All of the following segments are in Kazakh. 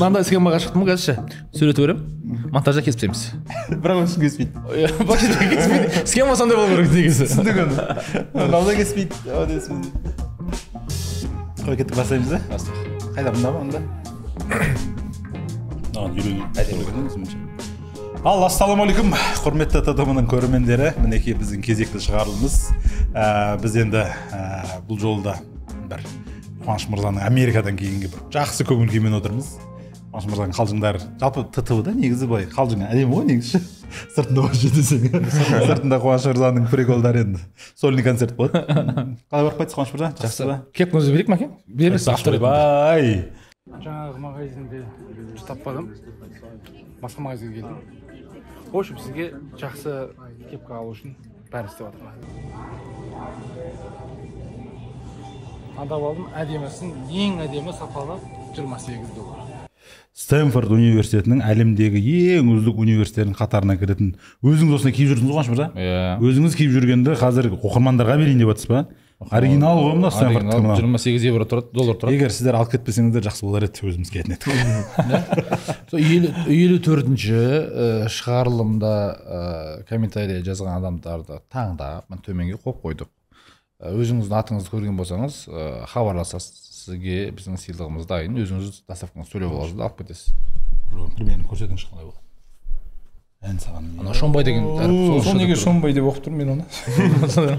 мынандай схемаға шықтым ғой қазір ше суретті көремін монтажда кесіп тастаймыз бірақ ешкім кеспейді кеспейді схема сондай болу керек негізі түсіндік оны мынаудан кеспейді қой кеттік бастаймыз да қайда мында ма мында маған үйрену ал ассалаумағалейкум құрметті тдмның көрермендері мінекей біздің кезекті шығарылымыз ә, біз енді ә, бұл жолы да бір қуаныш мырзаның америкадан кейінгі бір жақсы көңіл күймен отырмыз қуаныш мырзаның қалжыңдары жалпы ттв да негізі былай қалжың әдемі ғой негізі сыртында қуаныш десең сыртында қуаныш мырзаның приколдары енді сольный концерт болады қалай барып қайттыңыз қуаныш мырза жақсы ба кепкаңызды берейік мәке беріңіз ойбай жаңағы магазинде таппадым басқа магазинге келдім в общем сізге жақсы кепка алу үшін бәрін істеп жатырмын андап алдым әдемісін ең әдемі сапалы жиырма сегіз доллар стэнфорд университетінің әлемдегі ең үздік университеттердің қатарына кіретін өзіңіз осыны киіп жүрдіңіз ғой мырза иә өзіңіз киіп жүргенді қазір оқырмандарға берейін деп жатырсыз ба оригинал ғой мына стэнфордтікі жиырма сегіз евро тұрады доллар тұрады егер сіздер алып кетпесеңіздер жақсы болар еді өзіміз киетін едік елу төртінші шығарылымда комментарий жазған адамдарды таңдап төменге қойып қойдық өзіңіздің атыңызды көрген болсаңыз хабарласасыз сізге біздің сыйлығымыз дайын өзіңіз доставканы төлеп аласыз да алып кетесіз примерно көрсетіңізші қалай болады ән саған ана шомбай деген сол неге шомбай деп оқып тұрмын мен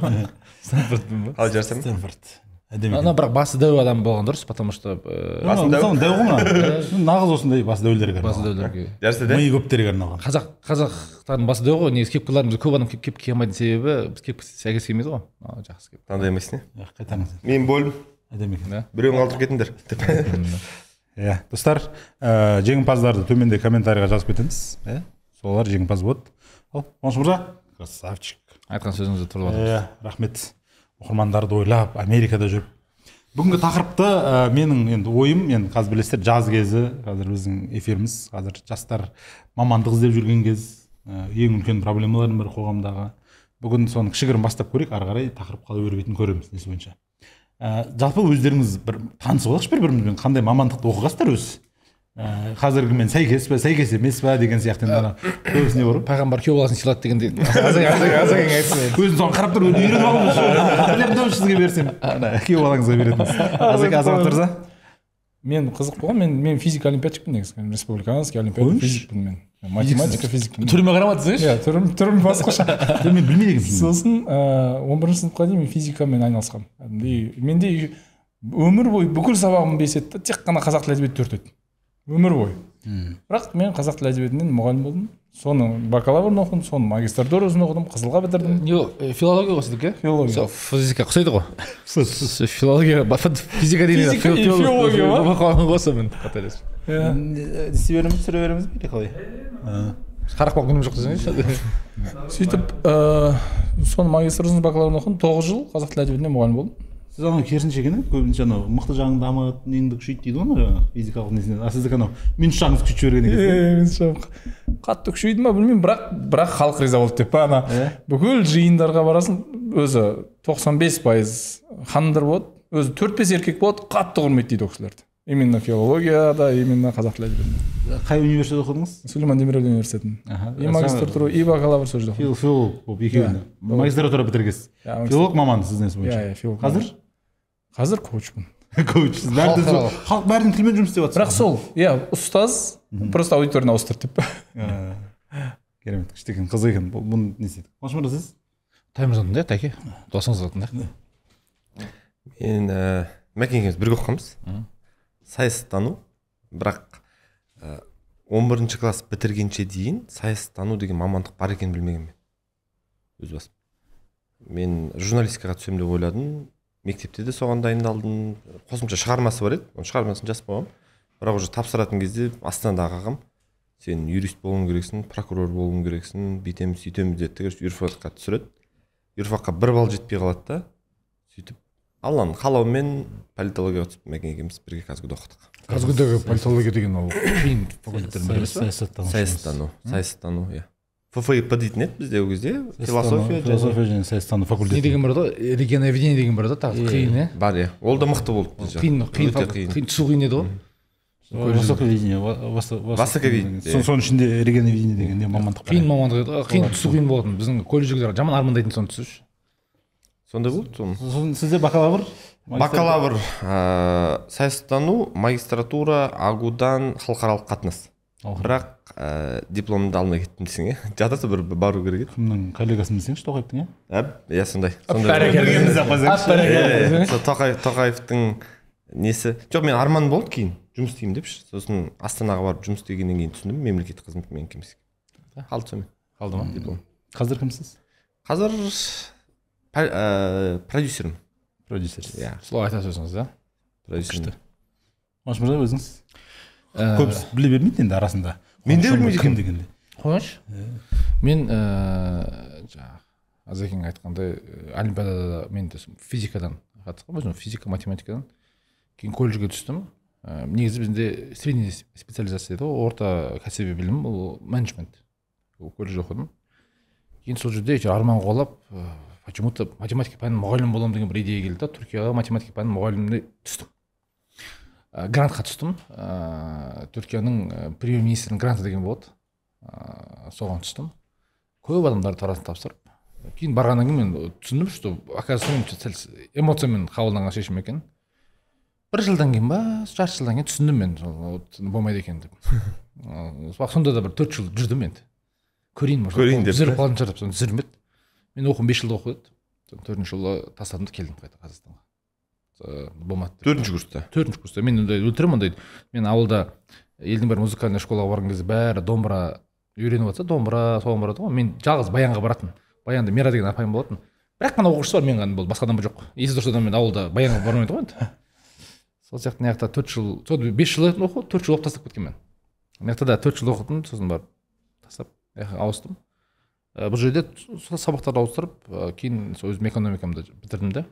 оны ба ал жарсаң стэнфорд әдемі ана бірақ басы дәу адам болған дұрыс потому что э, дәу дәу ғой мына нағыз осындай басы дәулерге басы дәулерге жарса да миы көптерге арналған қазақ қазақтардың басы дәу ғой негізі кепкаларымыз көп адам кеп кие алмайтын себебі біз кепка сәйкес келмейді ғой жақсы кеп таңдай алмайсың иә қайтарыңыз мен бөлдім әдемі екен біреуін қалдырып кетіңдер деп иә достар э, жеңімпаздарды төменде комментарийға жазып кетіңіз иә солар жеңімпаз болады ал қуаныш мырза красавчик айтқан сөзіңізді тұрып иә рахмет оқырмандарды ойлап америкада жүріп бүгінгі тақырыпты ә, менің енді ойым енді қазір білесіздер жаз кезі қазір біздің эфиріміз қазір жастар мамандық іздеп жүрген кез ә, ең үлкен проблемалардың бірі қоғамдағы бүгін соны кішігірім бастап көрейік ары қарай тақырып қалай өрбитінін көреміз несі бойынша ә, жалпы өздеріңіз бір танысып алайықшы бір бірімізбен қандай мамандықты оқығансыздар өзі ә, э, қазіргімен сәйкес па сәйкес емес па деген сияқты енді ана көбісіне бар ғой пайғамбар күйеу баласын сыйлады дегендей өзім соған қарап тұрып үйреніп алдым сізге берсем күйеу балаңызға беретін азамат мырза мен қызық болған мен мен физика олимпиадчикпін негізі республиканский олимпиада физикпін мен математика физикпін түріме қарама десеңізші иә түрім түрім басқаша мен білмейді екенсің сосын ыыы он бірінші сыныпқа дейін мен физикамен айналысқанмын и менде өмір бойы бүкіл сабағым бес еді тек қана қазақ тілі әдебиеті төрт еді өмір бойы бірақ мен қазақ тілі әдебиетінен мұғалім болдым соны бакалаврын оқыдым соны магистратурасын оқыдым қызылға бітірдім не филология ғой сіздікі филология физика ұқсайды ғой филология физика дейді филология қателесіп иә істей береміз түсіре береміз бе или қалай қарақпақ күнім жоқ десеңізші сөйтіп соны магистратурасын бакалаврын оқыдым тоғыз жыл қазақ тілі әдебиетінен мұғалім болдым сіз анау керісінше екен иә көбінше анау мықты жағыңды дамыт неңді күшейт дейді ғой жаңағы физикалық несінен а сіздікі анау минус жағыңызды күшейтіп жіберген екенсіз иә минус қатты күшейді ма білмеймін бірақ бірақ халық риза болды деп па ана бүкіл жиындарға барасың өзі тоқсан бес пайыз ханымдар болады өзі төрт бес еркек болады қатты құрметтейді ол кісілерді именно филологияда именно қазақ тілі әдебиетінде қай университетте оқыдыңыз сулейман демирель университетін и магистратура и бакалавр сол жерде филолог болып екеуін магистратура бітіргенсіз филолог маман несі бойынша иә филолог қазір қазір коучпын коучсіз халық бәрінің тілімен жұмыс істеп жатсыз бірақ сол иә ұстаз просто аудиторияны ауыстырды деп ә, керемет күшті екен қызық екен бұны не істедік қуаныш мырза сіз таймырзадан да тәке досыңыз тыңдайық мен ә, мәкен екеуміз бірге оқығанбыз саясаттану бірақ э, он бірінші класс бітіргенше дейін саясаттану деген мамандық бар екенін білмегенмін мен өз басым мен журналистикаға түсемін деп ойладым мектепте де соған дайындалдым қосымша шығармасы бар еді оның шығармасын жазып қойғанмын бірақ уже тапсыратын кезде астанадағы ағам сен юрист болуың керексің прокурор болуың керексің бүйтеміз сөйтеміз деді короче юрфакқа түсіреді юрфакқа бір балл жетпей қалады да сөйтіп алланың қалауымен политологияға түсіп мәкен екеуміз бірге казгуда оқыдық казгудағы политология деген ол қиын бірі саясаттану саясаттану иә ффп дейтін еді бізде ол кезде философия философия және саясаттану факультеті не деген бар да регионоведение деген бар да тағы қиын иә бар иә ол да мықты болды қиын қиын қиын түсу қиын еді ғой востоковедение соның ішінде регионоведение деген не мамандық қиын мамандық еді қиын түсу қиын болатын біздің колледждегілер жаман армандайтын соны түсуші сондай болды сон сосын сізде бакалавр бакалавр ыыы э, саясаттану магистратура агудан халықаралық қатынас бірақ ыыы э, дипломымды алмай кеттім десең иә жатады бір бару керек еді кімнің коллегасымын десеңші тоқаевтың иә иә сондай тоқаев тоқаевтың несі жоқ мен арман болды кейін жұмыс істеймін депші сосын астанаға барып жұмыс істегеннен кейін түсіндім мемлекеттік қызмет менікі емес қалды сонымен қалды ма диплом қазір кімсіз қазір Э, продюсерім продюсер иә солай айтасыз өзіңіз да продюсер қуаныш мырза өзіңіз көбісі біле бермейді енді арасында мен де білмейді екенмін дегенде қойыңызшы мен жаңағы азекең айтқандай олимпиадада мен де физикадан қатысқанмын өзім физика математикадан кейін колледжге түстім э, негізі бізде средний специализация дейді ғой орта кәсіби білім ол менеджмент колледжде оқыдым кейін сол жерде әйтеуір арман қуалап э, почему то математика пәнінің мұғалімі боламын деген бір идея келді да түркияға математика пәнінің мұғаліміне түстім ә, грантқа түстім ә, түркияның э, премьер министрінің гранты деген болады ә, соған түстім көп адамдар таразын тапсырып кейін барғаннан кейін мен түсіндім что оказывается сәл эмоциямен қабылданған шешім екен бір жылдан кейін ба жарты жылдан кейін түсіндім мен вот болмайды екен деп сонда да бір төрт жыл жүрдім енді көрейін может көрейін деп түзеліп қалатын шығар деп соны түзелмеді мен оқуым бес жылда еді төртінші жылы тастадым да келдім қайта қазақстанға э, болмады төртінші курста төртінші курста мен ондай өлтіремін ондай мен ауылда елдің бәрі музыкальный школаға барған кезде бәрі домбыра үйреніп жатса домбыра соған барады ғой мен жалғыз баянға баратын баянда мира деген апайым болатын бір ақ қана оқушысы бар мен ғана болды басқа адам жоқ есі дұрыс адам мен ауылда баянға бармайды ғой енді сол сияқты мына жақта төрт жыл сол бес жыл оқу төрт жыл оқып тастап кеткенмін мына жақта да төрт жыл оқыдым сосын барып тастап ауыстым ә, бұл жерде сабақтарды ауыстырып э, кейін сол өзім экономикамды бітірдім да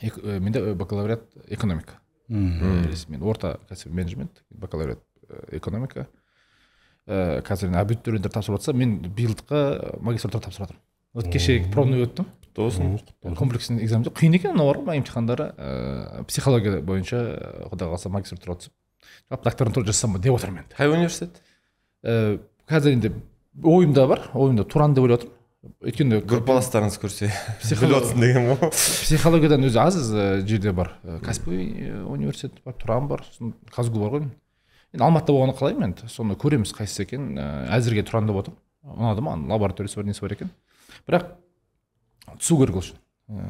э, менде бакалавриат экономика мен орта кәсіби менеджмент бакалавриат экономика ә, қазір абитуриенттер тапсырып жатса мен биылдыққа магистратура тапсырып жатырмын вот кеше пробный өттім құтты болсын комплексный экзамен қиын екен анау бар емтихандары ыыы психология бойынша құдай қаласа магистратура түсіп докторантура жасасам ба деп отырмын енді қай университет ііі қазір енді ойымда бар ойымда туран деп ойлап отырмын өйткені группаластарыңыз көрсе біліп отырсың деген ғой психологиядан өзі аз жерде бар каспий университет бар тұран бар сосын казгу бар ғой енді алматыда болғаны қалаймын енді соны көреміз қайсысы екенін әзірге тұран деп отырмын ұнады маған лабораториясы бар несі бар екен бірақ түсу керек ол үшін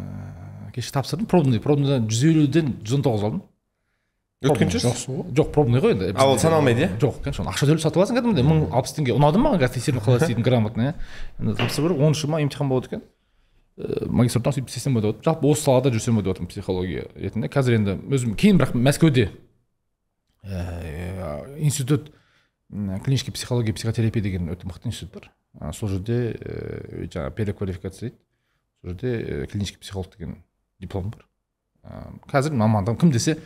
кеше тапсырдым пробный пробныйдан жүз елуден жүз он тоғыз алдым ғой жоқ пробный ғой енді а ол саналмайды иә жоқ конечно ақша төлеп сатып аласың кәдімгідей мың алпыс теңге ұнады маған қазір тексеріп қалай істейтін грамотно иә тапсырып жіберіп оныншы ма емтихан болады екен магистратураны сөйтіп істесем ба деп отырмын жалпы осы салада жүрсем ба деп отырмын психология ретінде қазір енді өзім кейін бірақ мәскеуде институт клинический психология психотерапия деген өте мықты институт бар сол жерде жаңағы переквалификация дейді сол жерде клинический психолог деген диплом бар қазір мамандығым кім десе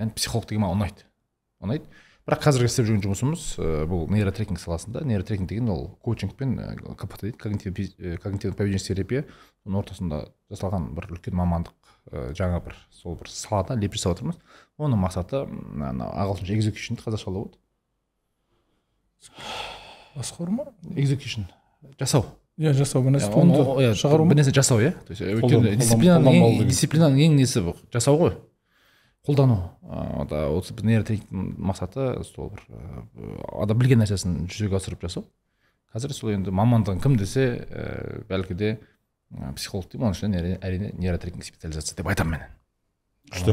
енді психолог деген маған ұнайды ұнайды бірақ қазіргі істеп жүрген жұмысымыз э, бұл нейротрекинг саласында нейротрекинг деген ол коучинг пен э, кпт дейді когнитивно э, поведенческий терапия соның ортасында жасалған бір үлкен мамандық жаңа бір сол бір салада леп жасап жатырмыз оның мақсаты анау ағылшынша экзекюшн қазақшалау болады басқару ма экзекюшн жасау иә жасау бір нәрсе иә, шығару бір нәрсе жасау иә то есть дисциплинаның ең несі жасау ғой қолдану да осы біздің мақсаты сол бір адам білген нәрсесін жүзеге асырып жасау қазір сол енді мамандығын кім десе ііі ә, бәлкі де психолог деймін оның ішінде әрине нейротренинг специализация деп айтамын мен күшті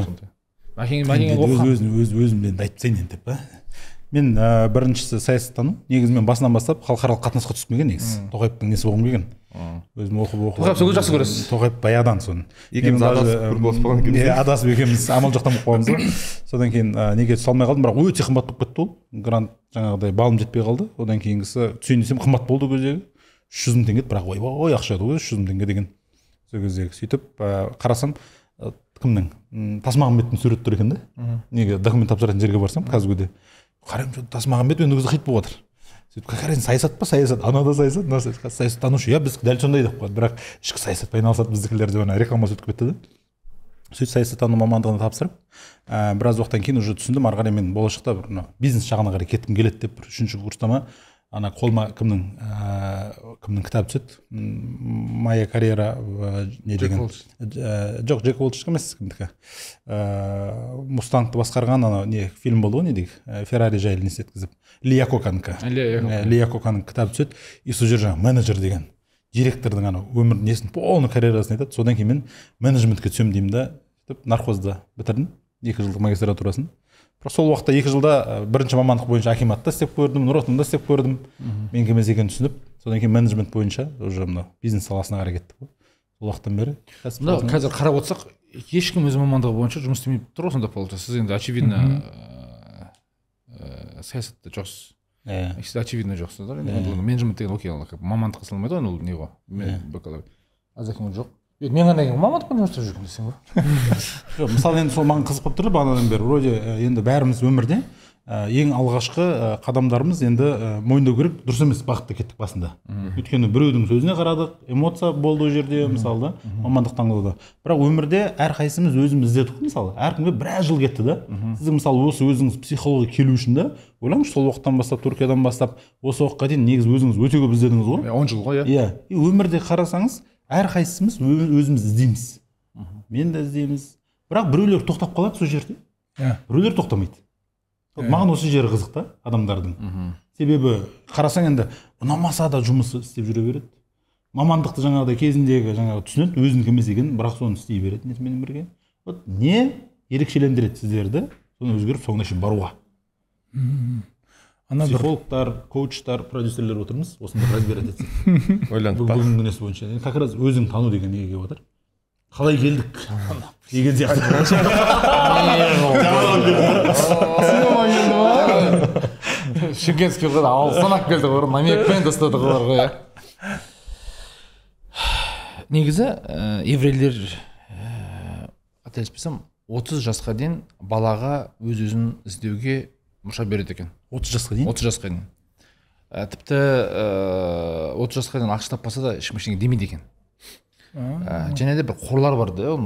өзімді айтып тастайын енді деп па мен ә, біріншісі саясаттану негізі мен басынан бастап халықаралық қатынасқа түскім келген негізі тоқаевтың несі болғым келген өзім оқып оқып тоқаев сол жақсы көресіз тоқаев баяғыдан соны екеуміз иә, адасып екеуміз амал жоқтан болып қалғанбыз ғой содан кейін ә, неге түсе алмай қалдым бірақ өте қымбат болып кетті ол грант жаңағыдай балым жетпей қалды одан кейінгісі түсейін десем қымбат болды ол кездегі үш жүз мың теңге бірақ ойбай ақша еді ғой үш жүз мың теңге деген сол кездегі сөйтіп э, қарасам кімнің тасмағамбеттің тұр екен да неге документ тапсыратын жерге барсам казгуде қараймын сол тасмағамбет мен ол кезде хит болып жатыр сөйтіп саясат па саясат анау да саясат мына саясат саясаттанушы иә біз дәл сондай деп қояды бірақ ішкі саясатпен айналысады біздікілер деп ана реклама өтіп кетті да сөйтіп саясаттану мамандығына тапсырып ә, біраз уақыттан кейін уже түсіндім ары қарай мен болашақта бір мына бизнес жағына қарай кеткім келеді деп бір үшінші курста ма ана қолма кімнің ә, кімнің кітабы түседі моя карьера э, не деген э, жоқ джек уолчтікі емес кімдікі ә, мустангты басқарған анау не фильм болды ғой не дейік феррари жайлы не еткізіп Лия коканікі лия коканың кітабы түседі и сол жер жаңағы менеджер деген директордың анау өмір несін полный карьерасын айтады содан кейін мен менеджментке түсемін деймін да сөйтіп нархозды бітірдім екі жылдық магистратурасын бірақ сол уақытта екі жылда бірінші мамандық бойынша акиматта істеп көрдім нұр отанда істеп көрдім мен емес екенін түсініп содан кейін менеджмент бойынша уже мына бизнес саласына қарай кеттік қой сол уақыттан бері мына қазір қарап отырсақ ешкім өз мамандығы бойынша жұмыс істемей тұр ғой сонда получается сіз енді очевидно ыыы саясатта жоқсыз иә очевидно жоқсыздар енді менеджмент деген окей мамандыққа салмайды ғой ол не ғой жоқ мен ғана мамандықпен жұмыс істеп жүрмін десең ғой жоқ мысалы енді сол маған қызық болып тұр да бағанадан бері вроде э, енді бәріміз өмірде э, ең алғашқы э, қадамдарымыз енді мойындау керек дұрыс емес бағытта кеттік басында өйткені біреудің сөзіне қарадық эмоция болды ол жерде мысалы да мамандық таңдауда бірақ өмірде әрқайсымыз өзіміз іздедік қой мысалы әркімге біраз жыл кетті да сіздің мысалы осы өзіңіз психология келу үшін да ойлаңызшы сол уақыттан бастап түркиядан бастап осы уақытқа дейін негізі өзіңіз өте көп іздедіңіз ғой он жыл ғой иә иә өмірде қарасаңыз әрқайсымыз өзіміз іздейміз мен де іздейміз бірақ біреулер тоқтап қалады сол жерде иә біреулер тоқтамайды маған осы жері қызық та адамдардың себебі қарасаң енді ұнамаса да жұмысы істеп жүре береді мамандықты жаңағыдай кезіндегі жаңағы түсінеді өзінікі емес екенін бірақ соны істей береді несімен бірге вот не ерекшелендіреді сіздерді соны өзгеріп соңына шейін баруға ана психологтар коучтар продюсерлер отырмыз осында разбирать етсек ойланып бүгінгі несі бойынша как раз өзің тану деген неге келіп жатыр қалай келдік деген сияқты шымкентский ғой алыстан алып келді ғой намекпен тастады олар ғой иә негізі э, еврейлер э, қателеспесем отыз жасқа дейін балаға өз өзін іздеуге мұрша береді екен отыз жасқа дейін отыз жасқа дейін ә, тіпті ыыы ә, отыз жасқа дейін ақша таппаса да ешкім ештеңе демейді екен ә, және де бір қорлар бар да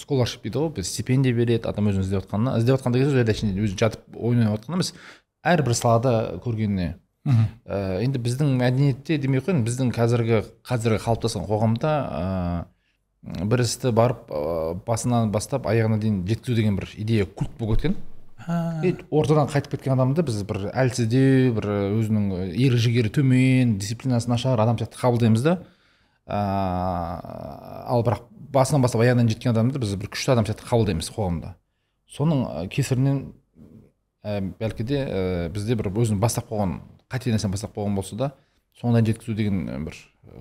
сколаршип дейді ғой стипендия береді адам өзін іздеп жатқанына іздеп жатқан деген сөз өзі жатып ойнап жатқан емес әрбір салада көргеніне ә, енді біздің мәдениетте демей ақ біздің қазіргі қазіргі қалыптасқан қоғамда ыыы ә, бір істі барып ә, басынан бастап аяғына дейін жеткізу деген бір идея культ болып кеткен ортадан қайтып кеткен адамды біз бір әлсіздеу бір э, өзінің э, ер жігері төмен дисциплинасы нашар адам сияқты қабылдаймыз да ә, ал бірақ басынан бастап аяғынан жеткен адамды біз бір күшті адам сияқты қабылдаймыз қоғамда соның э, кесірінен ә, бәлкі де ә, бізде бір өзінің бастап қойған қате нәрсені бастап қойған болса да соңынан жеткізу деген бір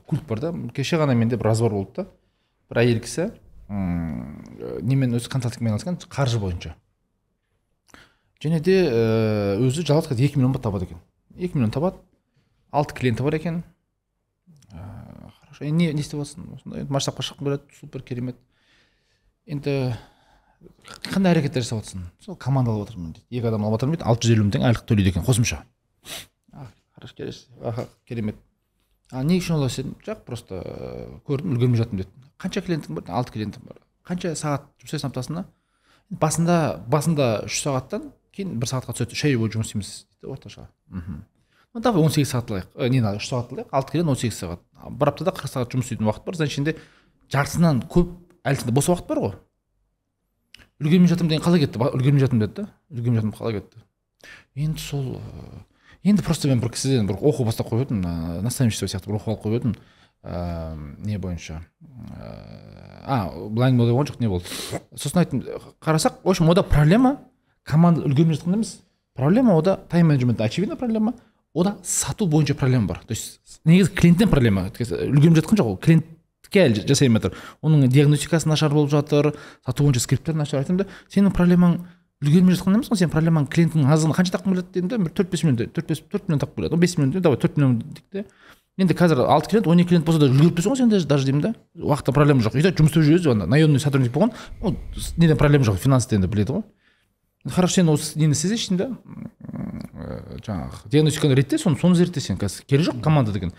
культ бар да кеше ғана менде бір разбор болды да бір әйел кісі немен өзі консалтингмен айналысқан қаржы бойынша және де ә, өзі жалақы екі миллион ба табады екен екі миллион табады алты клиенті бар екен ыыы э, хорошо енді не істеп жатрсың осындай масштабқа шыққым келеді супер керемет енді қандай әрекеттер жасап жатрсың сол команда алып жатырмын дейді екі адам алып жатырмын дейді алты жүз елу мың теңге айлық төлейді екен қосымша хорошо керемет а не үшін олай істедім жоқ просто э, көрдім үлгермей жаттым деді қанша клиентің бар алты клиентім бар қанша сағат жұмсайсың аптасына басында басында үш сағаттан кейін бір сағатқа түседі үш ай бойы жұмыс істейміз дейді орташа мхм ну давай он сегіз сағат алайық э, не үш сағат алайық алты келеді он сегіз сағат бір аптада қырық сағат жұмыс істейтін уақыт бар значит ішінде жартысынан көп әлі бос уақыт бар ғой үлгермей жатырмын деген қалай кетті үлгермей жатырмын деді да үлгермей жатырмын қалай кетті енді сол енді э, просто мен бір кісіден бір оқу бастап қойып едім э, наставничество сияқты бір оқу алып қойып едім ә, не бойынша а былай әңгіме болған жоқ не болды сосын айттым қарасақ в общем онда проблема команда үлгермей жатқанда емес проблема ода тайм менеджмент очевидно проблема ода сату бойынша проблема бар то есть негізі клиенттен проблема үлгермей жатқан жоқ ол клиентке әлі жасаймын жатыр оның диагностикасы нашар болып жатыр сату бойынша скрипттер нашар айтамын да сенің проблемаң үлгермей жатқанда емес қой сенің проблемаң клиенттің аздығына қанша таққым келеді дедім да бір төрт бес миллион төрт бес төрт миллион тапқым келеді бес миллион давай төрт миллион дейік те енді қазір алты клиент он екі клиент болса да үлгеріп тұрсың ғой сен даже деймін да уақытта проблема жоқ так жұмыс істеп жүресіз ана наемный сотрудник болған ол неден проблема жоқ финансты енді біледі ғой хорошо сен осы нені сезесің да жаңағы диагностиканы ретте соны соны зертте сен қазір керек жоқ команда деген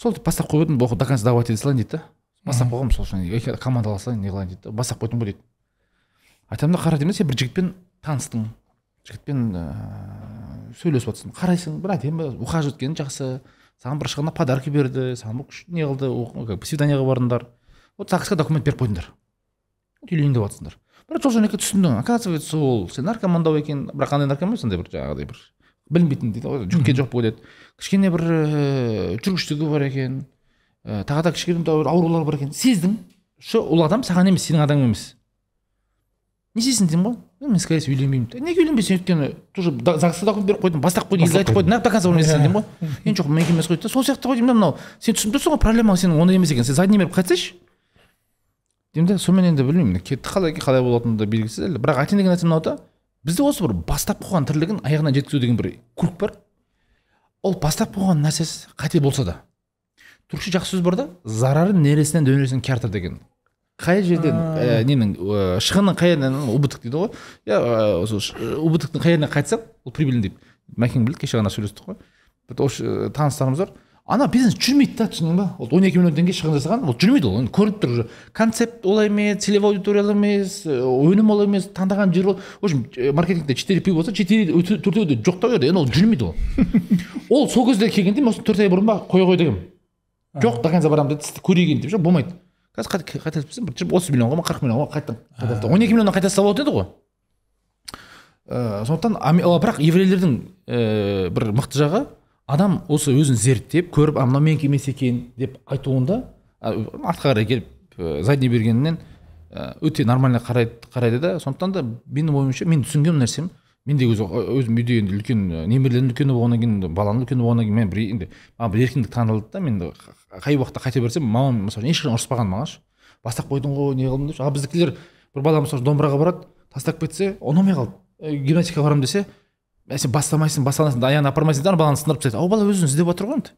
сол бастап қойып едім до конца давать ете салайын дейді да бастап қойғанмын сол үшін ала салайын не қылайын дейді да бастап қойдым ғой дейді айтамын да қара деймін сен бір жігітпен таныстың жігітпен ыыы э, сөйлесіп жатрсың қарайсың бір әдемі ухаживать еткені жақсы саған бір шығынына подарки берді саған бір не қылды свиданиеға бардыңдар вот загсқа документ беріп қойдыңдар үйленейін деп жатсыңдар бірақ сол жөнекей түсіндім оказывается ол сен наркомандау екен бірақ андай наркоман емес сондай бір жаңағыдай бір білінбейтін дейді ғой жүкке жоқ болып кетеді кішкене бір э, жүргіштігі бар екен ә, тағы да кішкене бір аурулары бар екен сездің что ол адам саған емес сенің адамың емес не істейсің деймін ғой мен скорее всего үйленбеймін э, неге үйленбейсің өйткені тоже загс документ беріп қойдым бастап қойдым айтып қойдым до конца бармайсың деймін ғой енді жоқ менікі емес қой сол сияқты ғой деймін мынау сен түсініп тұрсың ғой проблемаң сенің ондай емес екен сен задний беріп қайтсайшы енді сонымен енді білмеймін кетті қалай қалай болатыны да белгісіз әлі бірақ айтайын деген нәрсем мынау да бізде осы бір бастап қойған тірлігін аяғына жеткізу деген бір культ бар ол бастап қойған нәрсесі қате болса да түрікше жақсы сөз бар да зарары нересінен дөнересінен кәртір деген қай жерден ә, ненің ә, шығынның қай жерінен убыток дейді ғой иә убытоктың қай жерінен қайтсаң ол прибыльный дейді мәкең білді кеше ғана сөйлестік қой бір ә, таныстарымыз бар ана бизнес жүрмейді да түсіндің ба ол он екі миллион теңге шығын жасаған ол жүрмейді ол көрініп тұр концепт олай емес целевой аудиториялар емес э, өнім олай емес таңдаған жері в общем э, маркетингте четыре пи болса четыре төртеуі де жоқ та ол енді ол жүрмейді ол ол сол кезде келгенде мен осы төрт ай бұрын ба қоя қой дегенмін жоқ до конца барамын деді көрейік енді деп ше болмайды қазір қайтарып тастасам бір отыз миллионға ма қырық миллионға қайтадан он екі миллионнан қайта салып еді ғой ыыы э, сондықтан бірақ еврейлердің бір мықты жағы адам осы өзін зерттеп көріп а мынау менікі емес екен деп айтуында артқа қарай келіп ә, задний бергенінен э, өте нормально қарайды, қарайды да сондықтан да менің ойымша мен түсінген нәрсем менде де э, өзім үйде енді үлкен немерелерім үлкені болғаннан кейін баланың үлкені болғаннан кейін мен бір енді маған бір еркіндік танылды да мен қай уақытта қайта берсем мамам мысалы үшін ешқашан ұрыспаған мағаншы бастап қойдың ғой не қылдым деп ал біздікілер бір бала мысалы үшін домбыраға барады тастап кетсе ұнамай қалды гимнастикаға барамын десе сен бастамайсың бастамайсың аяғына апармайсың да ана баланы сындырып тастайды ал бала өзін іздеп жатыр ғой енді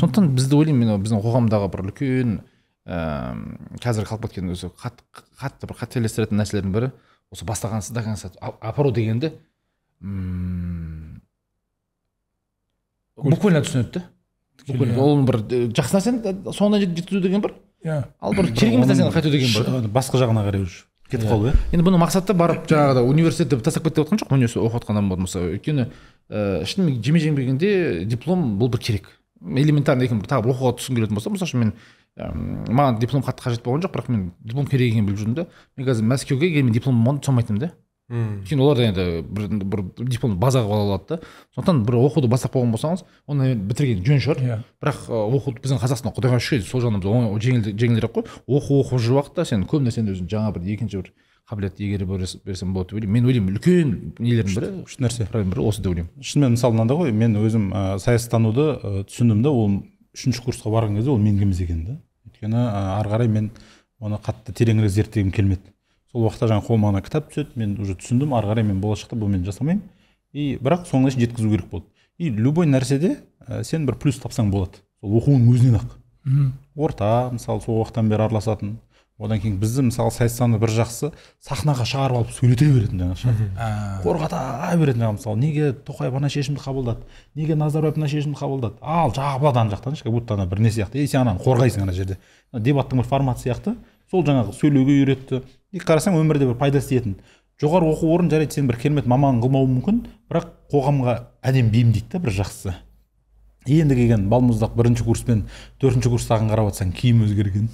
сондықтан бізді ойлаймын мен біздің қоғамдағы бір үлкен ыыы қазір қалып кеткен өзі қатты бір қателестіретін нәрселердің бірі осы бастағансыз до конца апару дегенді буквально түсінеді да буквально ол бір э, жақсы нәрсені э, соңына жеткізу деген бір иә ал бір керек емес нәрсені қайту деген бар басқа жағына қарай уже кетіп иә. қалды иә енді бұның мақсаты барып жаңағыдай университетті тастап кет деп жатқан жоқ университет оқып жатқан адам болмаса мысалы өйткені ыыы э, шынымен жеме жеңбегенде диплом бұл бір керек элементарно екен тағы бір оқуға түскім келетін болса мысалы үшін мен маған диплом қатты қажет болған жоқ бірақ мен диплом керек екенін біліп жүрдім да мен қазір мәскеуге егер мен диплом болмаған түсе алмайтынмын да мм өйткені олар да енді бір, бір диплом базаға ала алады да сондықтан бір оқуды бастап қойған болсаңыз оны бітірген жөн шығар иә бірақ оқуды біздің қазақстан құдайға шүкір сол жағынан біз жеңілірек қой оқу оқып жүрген уақытта сен көп нәрсені өзің жаңа бір екінші бір қабілетті игеріп берсең болады деп ойлаймын мен ойлаймын үлкен нелердің бірі үш нәрсе бірі осы деп ойлаймын шынымен мысалы мынандай ғой мен өзім ә, саясаттануды ә, түсіндім да ол үшінші курсқа барған кезде ол менің емес екен да өйткені ары қарай мен оны қатты тереңірек зерттегім келмеді сол уақытта жаңағы қолыма ана кітап түседі мен уже түсіндім ары қарай мен болашақта бұнымен жасамаймын и бірақ соңына шейін жеткізу керек болды и любой нәрседе ә, сен бір плюс тапсаң болады сол оқуыңның өзінен ақ орта мысалы сол уақыттан бері араласатын одан кейін бізді мысалы сәтсаны бір жақсы сахнаға шығарып алып сөйлете беретін жаңағы қорғата беретін жаңағы мысалы неге тоқаев ана шешімді қабылдады неге назарбаев мына шешімді қабылдады ал жабылады ана жақтан как будто ана бір не сияқты ей сен ананы қорғайсың ана жерде дебаттың бір форматы сияқты сол жаңағы сөйлеуге үйретті и қарасаң өмірде бір пайдасы тиетін жоғары оқу орын жарайды сен бір керемет маман қылмауы мүмкін бірақ қоғамға әдемі бейімдейді да бір жақсы енді келген балмұздақ бірінші курс пен төртінші курстағын қарап отырсаң киім өзгерген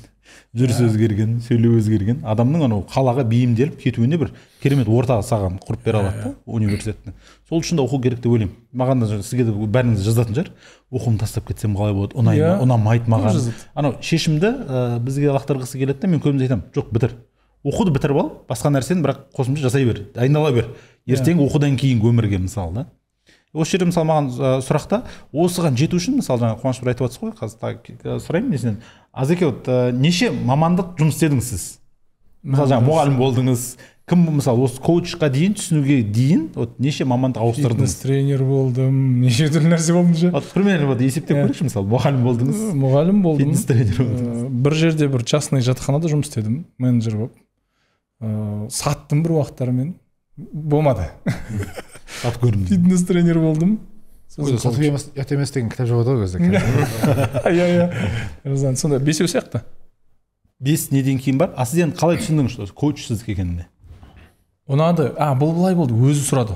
жүріс өзгерген сөйлеу өзгерген адамның анау қалаға бейімделіп кетуіне бір керемет орта саған құрып бере алады да университеттің сол үшін де оқу керек деп ойлаймын маған да сізге де бәріңіз жазатын шығар оқуымды тастап кетсем қалай болады ұнайды ұнамайды маған анау шешімді ә, бізге лақтырғысы келеді да мен көбінесе айтамын жоқ бітір оқуды бітіріп ал басқа нәрсені бірақ қосымша жасай бер дайындала бер иә. ертең yeah. оқудан кейінгі өмірге мысалы да осы жерде мысалы маған ә, сұрақта осыған жету үшін мысалы жаңағы қуаныш бір айтып ғой қазір сұраймын мен сенен азеке вот ә, неше мамандық жұмыс істедіңіз сіз мысалы жаңағы мұғалім болдыңыз кім мысалы осы коучқа дейін түсінуге дейін вот неше мамандық ауыстырдыңыз тренер болдым неше түрлі нәрсе болдым ше вот примерно вот есептеп иә. көрейікші мысалы мұғалім болдыңыз мұғалім болдым фитнес тренер болдыңыз бір жерде бір частный жатақханада жұмыс істедім менеджер болып ә, саттым бір уақыттары мен болмады сатып көрдім фитнес тренер болдым сату емес ұят емес деген кітап жазып ғой ғой кезде иә иә сонда бесеу сияқты бес неден кейін бар а сіз енді қалай түсіндіңіз что коуч сіздікі ұнады а бұл былай болды өзі сұрады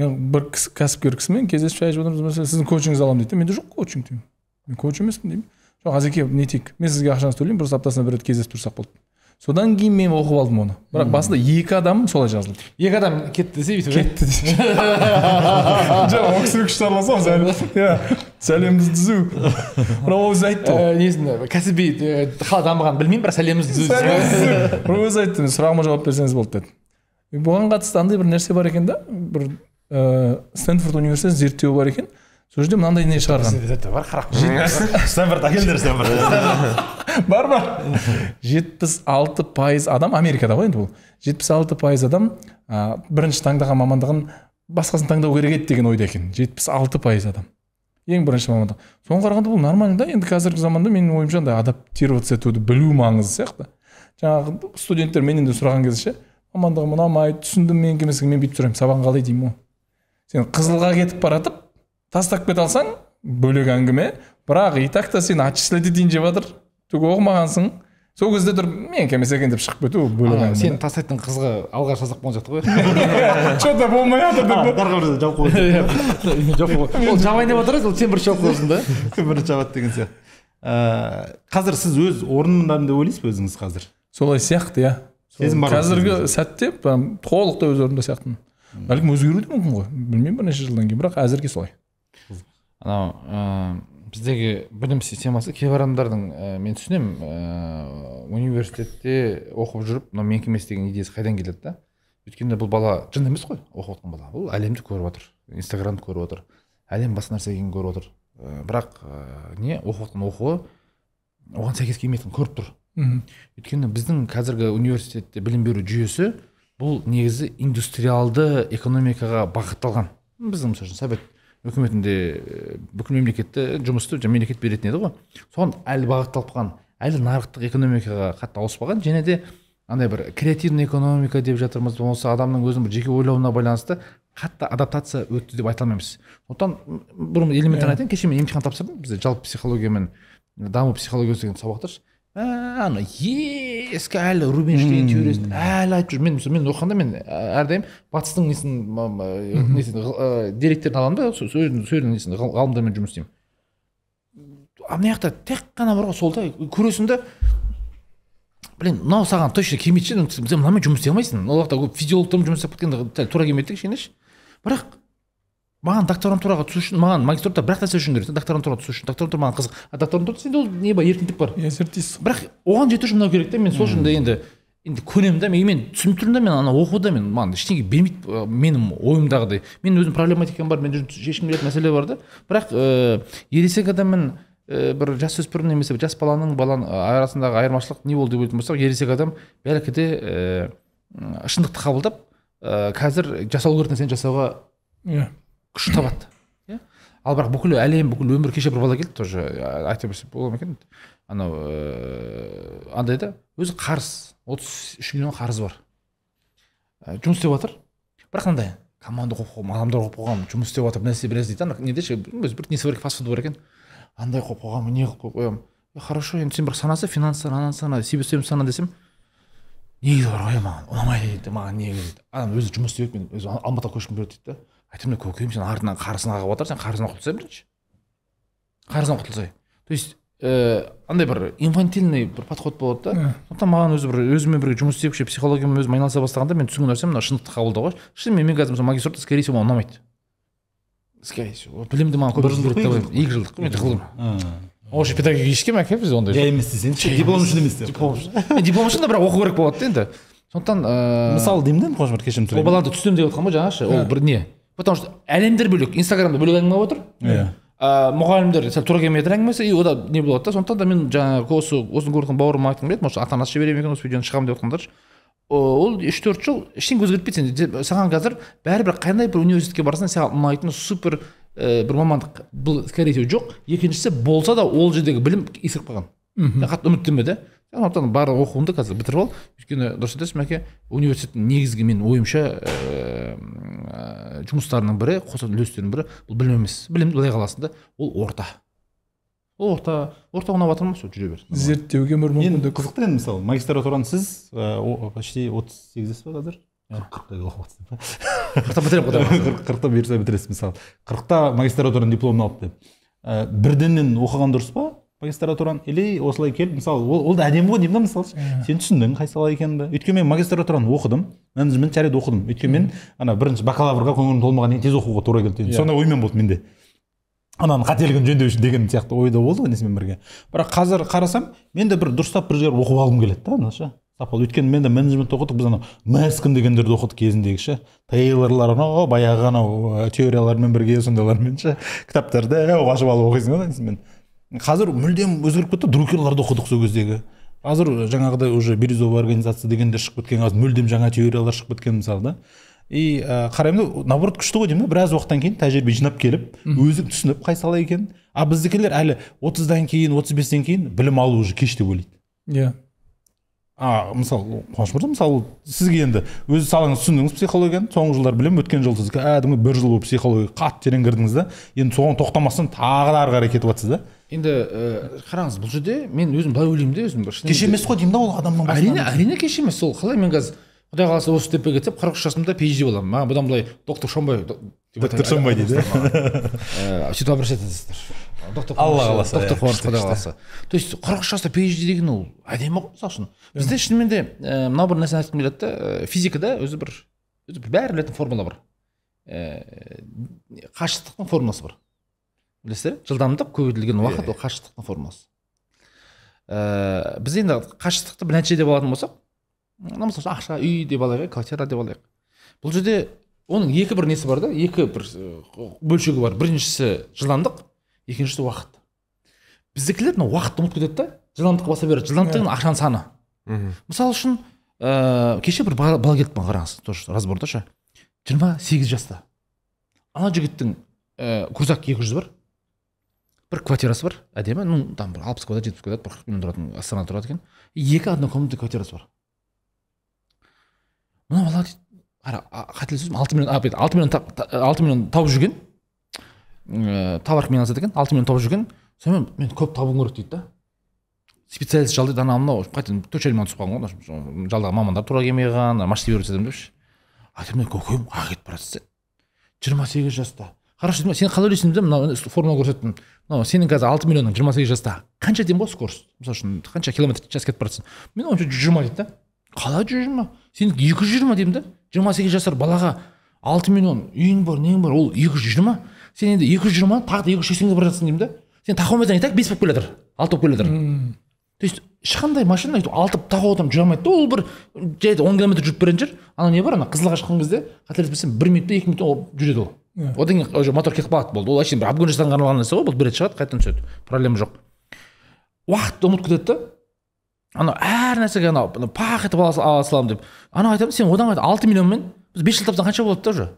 мен бір кәсіпкер кісімен кездесіп шай ішіп отырмыз сіздің коучингіңізді аламын дейді менде жоқ коучинг деймін мен коуч емеспін деймін жоқ азеке нетейік мен сізге ақшаңызды төлеймін просто аптасына бір рет кездесіп тұрсақ болды содан кейін мен оқып алдым оны бірақ басында екі адам солай жазылды екі адам кетті десе бүйтіп кетті жоқ ол кісімен күшті араласамын иә түзу бірақ ол өзі айтты ә, несін кәсіби қалай дамығанын білмеймін бірақ сәлемімізді түзу өзі айтты сұрағыма жауап берсеңіз болды деді бұған қатысты андай бір нәрсе бар екен да бір ыыы стэнфорд университетінің зерттеуі бар екен сол жерде мынандай не шығарған бар қарақ стэнфорд әкеліңдер бар ма жетпіс алты пайыз адам америкада ғой енді бұл жетпіс алты пайыз адам ә, бірінші таңдаған мамандығын басқасын таңдау керек еді деген ойда екен жетпіс алты пайыз адам ең бірінші мамандық соған қарағанда бұл нормально да енді қазіргі заманда менің ойымша андай адаптироваться етуді білу маңызды сияқты жаңағы студенттер менен де сұраған кезде ше мамандығым ұнамайды түсіндім мен емес мен бүйтіп сұраймын сабағың қалай деймін ғой сен қызылға кетіп баратып тастап кете алсаң бөлек әңгіме бірақ и так та сен отчислять етейін жеп жатыр түк оқымағансың сол кезде тұрып менікі емес екен деп шығып кету бөлек әңгіме сені тастайтын қызға алғаш жасақ қойған сияқты ғой че то болмай жатыр деп дархан бір жауып қойған ол жабайын деп отыр ол сен бірінші жауып қойғансың да кім бірінші жабады деген сияқты ә, қазір сіз өз орнымдамын деп ойлайсыз ба өзіңіз қазір солай сияқты иә сезім бар қазіргі сәтте прям толықтай өз орнымда сияқтымын бәлкім өзгеруі де мүмкін ғой білмеймін бірнеше жылдан кейін бірақ әзірге солай анау ә, біздегі білім системасы кейбір адамдардың ә, мен түсінемін ә, университетте оқып жүріп мынау менікі емес деген идеясы қайдан келеді да өйткені бұл бала жын емес қой оқып жатқан бала бұл әлемді көріп жатыр инстаграмды көріп жатыр әлем басқа нәрсе екенін көріп отыр ә, бірақ ә, не оқып жатқан оқуы оған сәйкес келмейтінін көріп тұр мхм өйткені біздің қазіргі университетте білім беру жүйесі бұл негізі индустриалды экономикаға бағытталған біздің мысалы үшін совет үкіметінде э, бүкіл мемлекетті жұмысты мемлекет беретін еді ғой соған әлі бағытталып қалған әлі нарықтық экономикаға қатты ауыспаған және де андай бір креативный экономика деп жатырмыз осы адамның өзінің бір жеке ойлауына байланысты қатты адаптация өтті деп айта алмаймыз сондықтан бұрын элементарно айтайын кеше мен емтихан тапсырдым бізде жалпы психология мен даму психологиясы деген сабақтаршы ана ескі әлі рубинштейн теориясын әлі айтып жүр мен мен оқығанда мен әрдайым батыстың несін несін деректерін аламын да сөзін несін ғалымдармен жұмыс істеймін а мына жақта тек қана бар ғой сол да көресің да блин мынау саған точно келмейді ше сен мынамен жұмыс істей алмайсың ол жақта физиологтармен жұмыс істеп кеткен тура келмейді да кішкене бірақ маған докторантураға түсу үшін маған магистратура бір ақ нәрсе үшін керек та докторантураға түсу үшін докторантура маған қызық а докторантура сенде ол не бар еркіндік бар иә серттейсіз бірақ оған жету үшін мынау керек та мен сол үшін де енді енді көнемін да мен, түсініп тұрмын да мен ана оқуда мен маған ештеңе бермейді менің ойымдағыдай менің өзім проблематикам бар мен шешкім келетін мәселе бар да бірақ ыыы ересек адаммен бір жасөспірім немесе жас баланың баланың арасындағы айырмашылық не болды деп ойлайтын болсақ ересек адам бәлкі де ыыы шындықты қабылдап ыыы қазір жасау керек нәрсені жасауға иә күш табады иә ал бірақ бүкіл әлем бүкіл өмір кеше бір бала келді тоже ә, айта берсек бола ма екен анау ыыы ә, андай да өзі қарыз отыз үш миллион қарызы бар ә, жұмыс істеп жатыр бірақ андай команда қойып қойған адамдар қойып қойған жұмыс істеп жатыр бірнәрсе біраз дейді ана неде ше өзі бір несі бар екен фастфуд бар екен андай қойып қойған не қылып қойып қоямын хорошо енді сен бірақ санасы финансы ананы сана себестоимость сана десем негізі бар ғой маған ұнамайды дейді маған негізі дейді адам өзі жұмыс істеп мен өзі алматыға көшкім келеді дейді да айтамын да көкем сен артынан қарысына қағып жатыр сен қарызынан құтылсай бірінші қарыздан құтылсай то есть э, андай бір инфантильный бір подход болады да сондықтан маған өзі бір өзімен бірге жұмыс істеп кішкене психологиямен өзім айналыса бастағанда мен түсінген нәрсем мына шындықты қабылдау ғой шынымен мен қазір мысалы магистратура скорее всего маған ұнамайды скорее всего білімді маған көп бір жылдық екі жылдық мен тығылдым вообще педагогический ма біз ондай жай емес десеңші диплом үшін емес диплом үшін диплом үшін бірақ оқу керек болады да енді сондықтан э, мысалы деймін да қожамыр кешірім сұраймын ол баланы түсінемін деп жатқан ғой жаңағы ол бір не потому что әлемдер бөлек инстаграмда бөлек әңгіме болып отыр иә мұғалімдер сәл тура келмей жатыр әңгімесі и ода не болады да сондықтан да мен жаңағы осы осыны көріп отырған бауырыма айтқым келеді может ата анасы жібере екен осы видеоны шығамын деп жатқандаршы ол үш төрт жыл ештеңе өзгертпейді сен саған қазір бәрібір қандай бір университетке барсаң саған ұнайтын супер ә, бір мамандық бұл скорее всего жоқ екіншісі болса да ол жердегі білім есіріп қалған мхм қатты үміттенбе да сондықтан барлық оқуыңды қазір бітіріп ал өйткені дұрыс айтасың мәке университеттің негізгі менің ойымша э, жұмыстарының бірі қосатын үлестерінің бірі бұл білім емес білім былай қаласың да ол орта ол орта орта ұнап жатыр ма сол жүре бер зерттеуге өмір мүмкіндік қызықты енді мысалы магистратураны сіз э, почти отыз сегіздесіз ба қазір қырықта қырықта бітіремін құдай қырықта бұйырса бітіресіз мысалы қырықта магистратураның дипломын алып деп э, бірденнен оқыған дұрыс па магистратураны или осылай келіп мысалы ол, ол да әдемі ғой деймін да мысалы сен түсіндің қай сала екенімді өйткені мен магистратураны оқыдым менеджмент жарайды оқыдым өйткені мен ана бірінші бакалаврға көңілім толмаған тез оқуға тура келді yeah. Иә. сондай оймен болды менде ананың қателігін жөндеу үшін деген сияқты ойда болды ғой несімен бірге бірақ қазір қарасам мен де бір дұрыстап бір жер оқып алғым келеді да анаша сапалы өйткені мен де менеджментті оқыдық біз анау мәскін дегендерді оқыдық кезіндегі ше тейлорлар анау баяғы анау э, теориялармен бірге сондайлармен ше кітаптарды э, ашып алып оқисың ғой несімен қазір мүлдем өзгеріп кетті друкерларды оқыдық сол кездегі қазір жаңағыдай уже бирюзовая организация дегендер шығып кеткен қазір мүлдем жаңа теориялар шығып кеткен мысалы да и ә, қараймын да наоборот күшті ғой деймін да біраз уақыттан кейін тәжірибе жинап келіп өзің түсініп қай сала екенін а біздікілер әлі отыздан кейін отыз бестен кейін білім алу уже кеш деп ойлайды иә yeah. а мысалы қуаныш мырза мысалы сізге енді өз салаңыз түсіндіңіз психологияны соңғы жылдары білемін өткен жылы сіз кәдімгі бір жыл бойы психологияға қатты терең кірдіңіз да енді соған тоқтамастан тағы да ары қарай кетіп жатсыз да енді ііі э, қараңыз бұл жерде мен өзім былай ойлаймын да өзім кеш емес қой деймін да ол адамның әрине әрине кеш емес ол қалай мен қазір құдай қаласа осы степке кетсем қырық үш жасымда пиджди боламын маған бұдан былай доктор шонбай доктор шонбай дейді э, сөйтіп обращаться етесіздер доктор алла қаласа доктор иә, қуаныш құдай қаласа то есть қырық үш жаста пиджди деген ол әдемі ғой мысалы үшін бізде шынымен де э, мынау бір нәрсені айтқым келеді да физикада өзі бір бәрі білетін формула бар ііі қашықтықтың формуласы бар білесіздер жылдамдық көбейтілген иә, уақыт ол иә. қашықтықтың формуласы ә, біз енді қашықтықты бір нәтиже деп алатын болсақ мысалы үшін ақша үй деп алайық квартира деп алайық бұл жерде оның екі бір несі бар да екі бір бөлшегі бар біріншісі жылдамдық екіншісі уақыт біздікілер мына уақытты ұмытып кетеді да жылдамдыққа баса береді жылдамдық деген ақшаның саны мысалы үшін ә, кеше бір бала, келді маған қараңыз тоже разборда ше жиырма сегіз жаста ана жігіттің ә, крузак екі жүз бар бір квартирасы бар әдемі ну там бір алпыс квадрат жетпіс квадрат бір қырық минут тұратын астанада тұрады екен екі однокомнатный квартирасы бар мына бала дейді қара қателеспесем алты миллион алты миллион алты миллион тауып жүрген ыыы айналысады екен алты миллион тауып жүрген сонымен мен көп табуым керек дейді да специалист жалдайды анау мынау қайтадан төрт жарым мыңға түсіп қалған ғой жалдаған мамандар тура келмей қалған машина беріп тастадым депші айтамын көкем қаяаққа кетіп бара жатсың сен жиырма сегіз жаста қарашы сен қалай ойлайсың да мынау э, формула көрсеттім мынау сенің қазір алты миллионың жиырма сегіз жаста қанша дейін ғой скорость мысалы үшін қанша километр час кетіп бара жатсың мен ойымша жүз жиырма дейді да қалай жүз жиырма сенікі екі жүз жиырма деймін да жиырма сегіз жасар балаға алты миллион үйің бар нең бар ол екі жүз жиырма сен енді екі жүз жиырманы тағы да екі жүз сексенге бара жатсың деймін да сен тахометрің и так бес болып келе жатыр алты болып келе жатыр то есть ешқандай машина өйтіп алты адам жүре алмайды да ол бір жай он километр жүріп беретін шығар ана не бар ана қызылға шыққан кезде қателеспесем бір минутта екі минутта жүреді ол одан кейін уже мотор кетіп қалады болды ол әшейін бір обгон жасаған ғана нәрсе ғой бұл бір рет шығады қайтадан түседі проблема жоқ уақытты ұмытып кетеді да анау әр нәрсеге анау пах етіп ала саламын деп анау айтамын сен одан алты миллионмен біз бес жыл тапсаң қанша болады да уже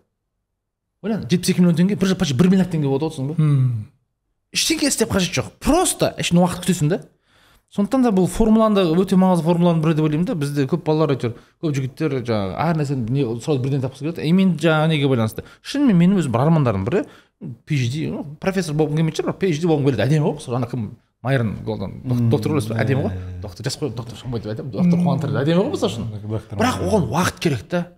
ойлан жетпіс екі миллион теңге бір почти бір миллиард теңге болады ғой осың ба ештеңе істеп қажеті жоқ просто әшейін уақыт күтесің да сондықтан да бұл формуланы өте маңызды формуланың бірі деп ойлаймын да бізде көп балалар әйтеуір көп жігіттер жаңағы әр нәрсені не сразу бірден тапқысы келеді мен жаңағы неге байланысты шынымен менің өзім бір армандарымның бірі PhD профессор болғым келмейтін шығар бірақ PhD болғым келеді әдемі ғой сол ана кім майрон голдан доктор емес әдемі ғой иә, иә, иә. доктор жазып қой доктор шамбай деп айтамын доктор қуантыр әдемі ғой мысалы үшін бірақ оған уақыт керек та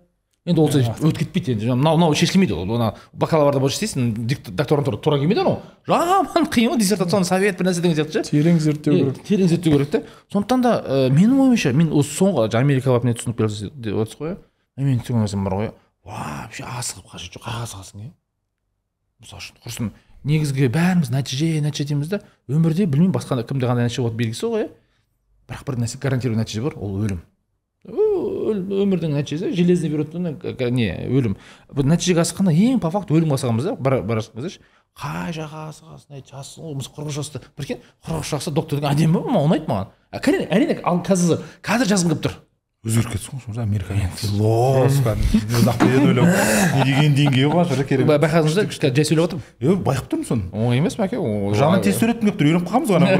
енді ол өтіп кетпейді енді мынау мынау шешілмейді ол ана бакалаврда больше істейсің докторантура тура келмейді анау жаман қиын ғой диссертационный совет бір нәрсе деген сияқты ше терең зерттеу керек терең зерттеу керек та сондықтан да э, менің ойымша мен осы соңғы америкаға не түсініп келе деп отырсыз ғой иә мен түсінген нәрсем бар ғой вообще асығып қажеті жоқ қағаз қалсын иә мысалы үшін құрсын негізгі бәріміз нәтиже нәтиже дейміз да өмірде білмеймін басқа кімде қандай нәтиже болады белгісіз ғой иә бірақ бір нәрсе гарантированный нәтиже бар ол өлім өмірдің нәтижесі железный веретонның э, не өлім бұл нәтижеге асыққанда ең по факту өлімге асығамыз да бара жатқан кезде қай жаққа асығасың ей жассың ғой қырық үш жаста біркен қырық үш жаста доктордың әдемі ма ұнайды маған әрине әрине ал қазір қазір жазғым келіп тұр өзгеріп кетсің ғой сонда америка философ ойлап не деген деңгей ғой сонда керек байқадыңыз ба күшті жай сөйлеп отырмын е байқап тұрмын соны оңай емес мәке жаңа тез сөйлеткім келіп тұр үйреніп қалғанбыз ғой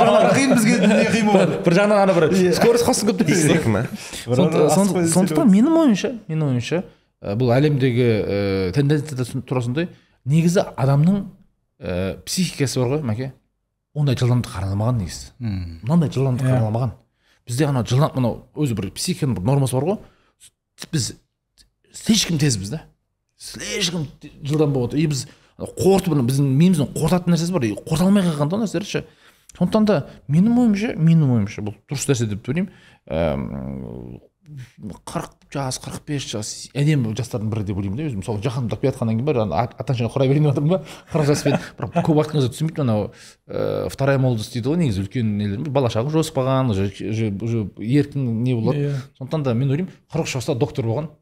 ана бір қиын бізге не қиын болып бір жағынан ана бір скорость қоссын көп тұр сондықтан менің ойымша менің ойымша бұл әлемдегі ііі тенденция тура сондай негізі адамның психикасы бар ғой мәке ондай жылдамдыққа арналмаған негізі мынандай жылдамдыққа арналмаған бізде ана жылдам мынау өзі бір психиканың бір нормасы бар ғой біз слишком тезбіз да слишком жылдам болып жатыр и біз қорытып біздің миымыздың қорытатын нәрсесі бар и қорыта алмай қалған да нәрселер ше сондықтан да менің ойымша менің ойымша бұл дұрыс нәрсе деп ойлаймын қырық жас қырық бес жас әдемі жастардың бірі деп ойлаймын да өзім сол жаһандық келе жатқаннан кейін бара ата шана құрай берейін деп жатырмын ба қырық жаспен бірақ көп айтқан кезде түсінбейді анау ыыы вторая молодость дейді ғой негізі үлкен нелер бала шаға жосып қалған уже уже еркін не болады иә сондықтан да мен ойлаймын қырық үш жаста доктор болған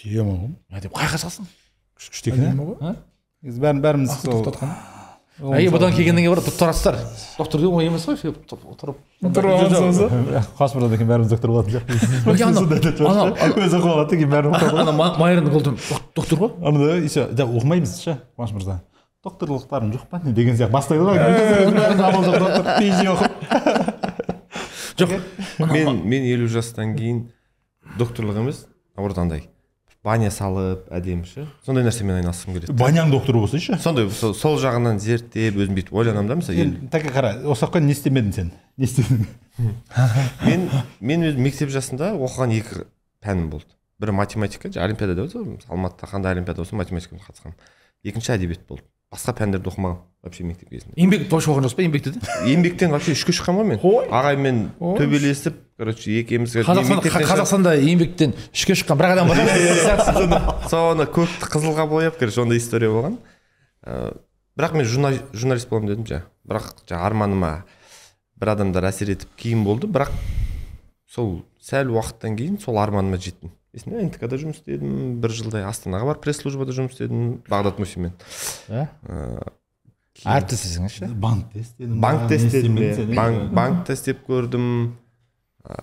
тема ғой әдемі қай жаққа шығасың күшті екен ә? ғой ә? бәрін бәріміз сол әй бұдан келгеннен кейін барып тұрасыздар доктор деген оңай емес қой сөйтіп тұрып қас мырзадан кейін бәріміз доктор болатын жоқпыз өзі оқып алады кейін бәрі ана майраның ұлы доктор ғой ана еще оқымаймыз ше қуаныш мырза докторлықтарым жоқ па деген сияқты бастайды ғой жоқ мен мен елу жастан кейін докторлық емес наоборот андай баня салып әдемі ше сондай нәрсемен айналысқым келеді Баняң докторы болсайшы сондай сол, сол жағынан зерттеп өзім бүйтіп ойланамын да мысалы енді так қара осы не істемедің сен не істедің мен мен өзім мектеп жасында оқыған екі пәнім болды бірі математика олимпиада деп ғой алматыда қандай олимпиада болса математикаға қатысқанмын екінші әдебиет болды басқа пәндерді оқымағанмын вообще мектеп кезінде еңбек вообще оқыған жоқсыз ба еңбекті еңбектен вообще үшке шыққан ғой мен ой ағаймен төбелесіп короче екеуміз қазақстанда еңбектен үшке шыққан бір адам бар иә, иә, иә. соны көкті қызылға бояп короче ондай история болған э, бірақ мен журналист боламын дедім жа бірақ жаңа арманыма бір адамдар әсер етіп кейін болды бірақ сол сәл уақыттан кейін сол арманыма жеттім нтк нткда жұмыс істедім бір жылдай астанаға барып пресс службада жұмыс істедім бағдат мусинмен иә әртіссің ше банкте істедім банкте істедім банкте істеп көрдім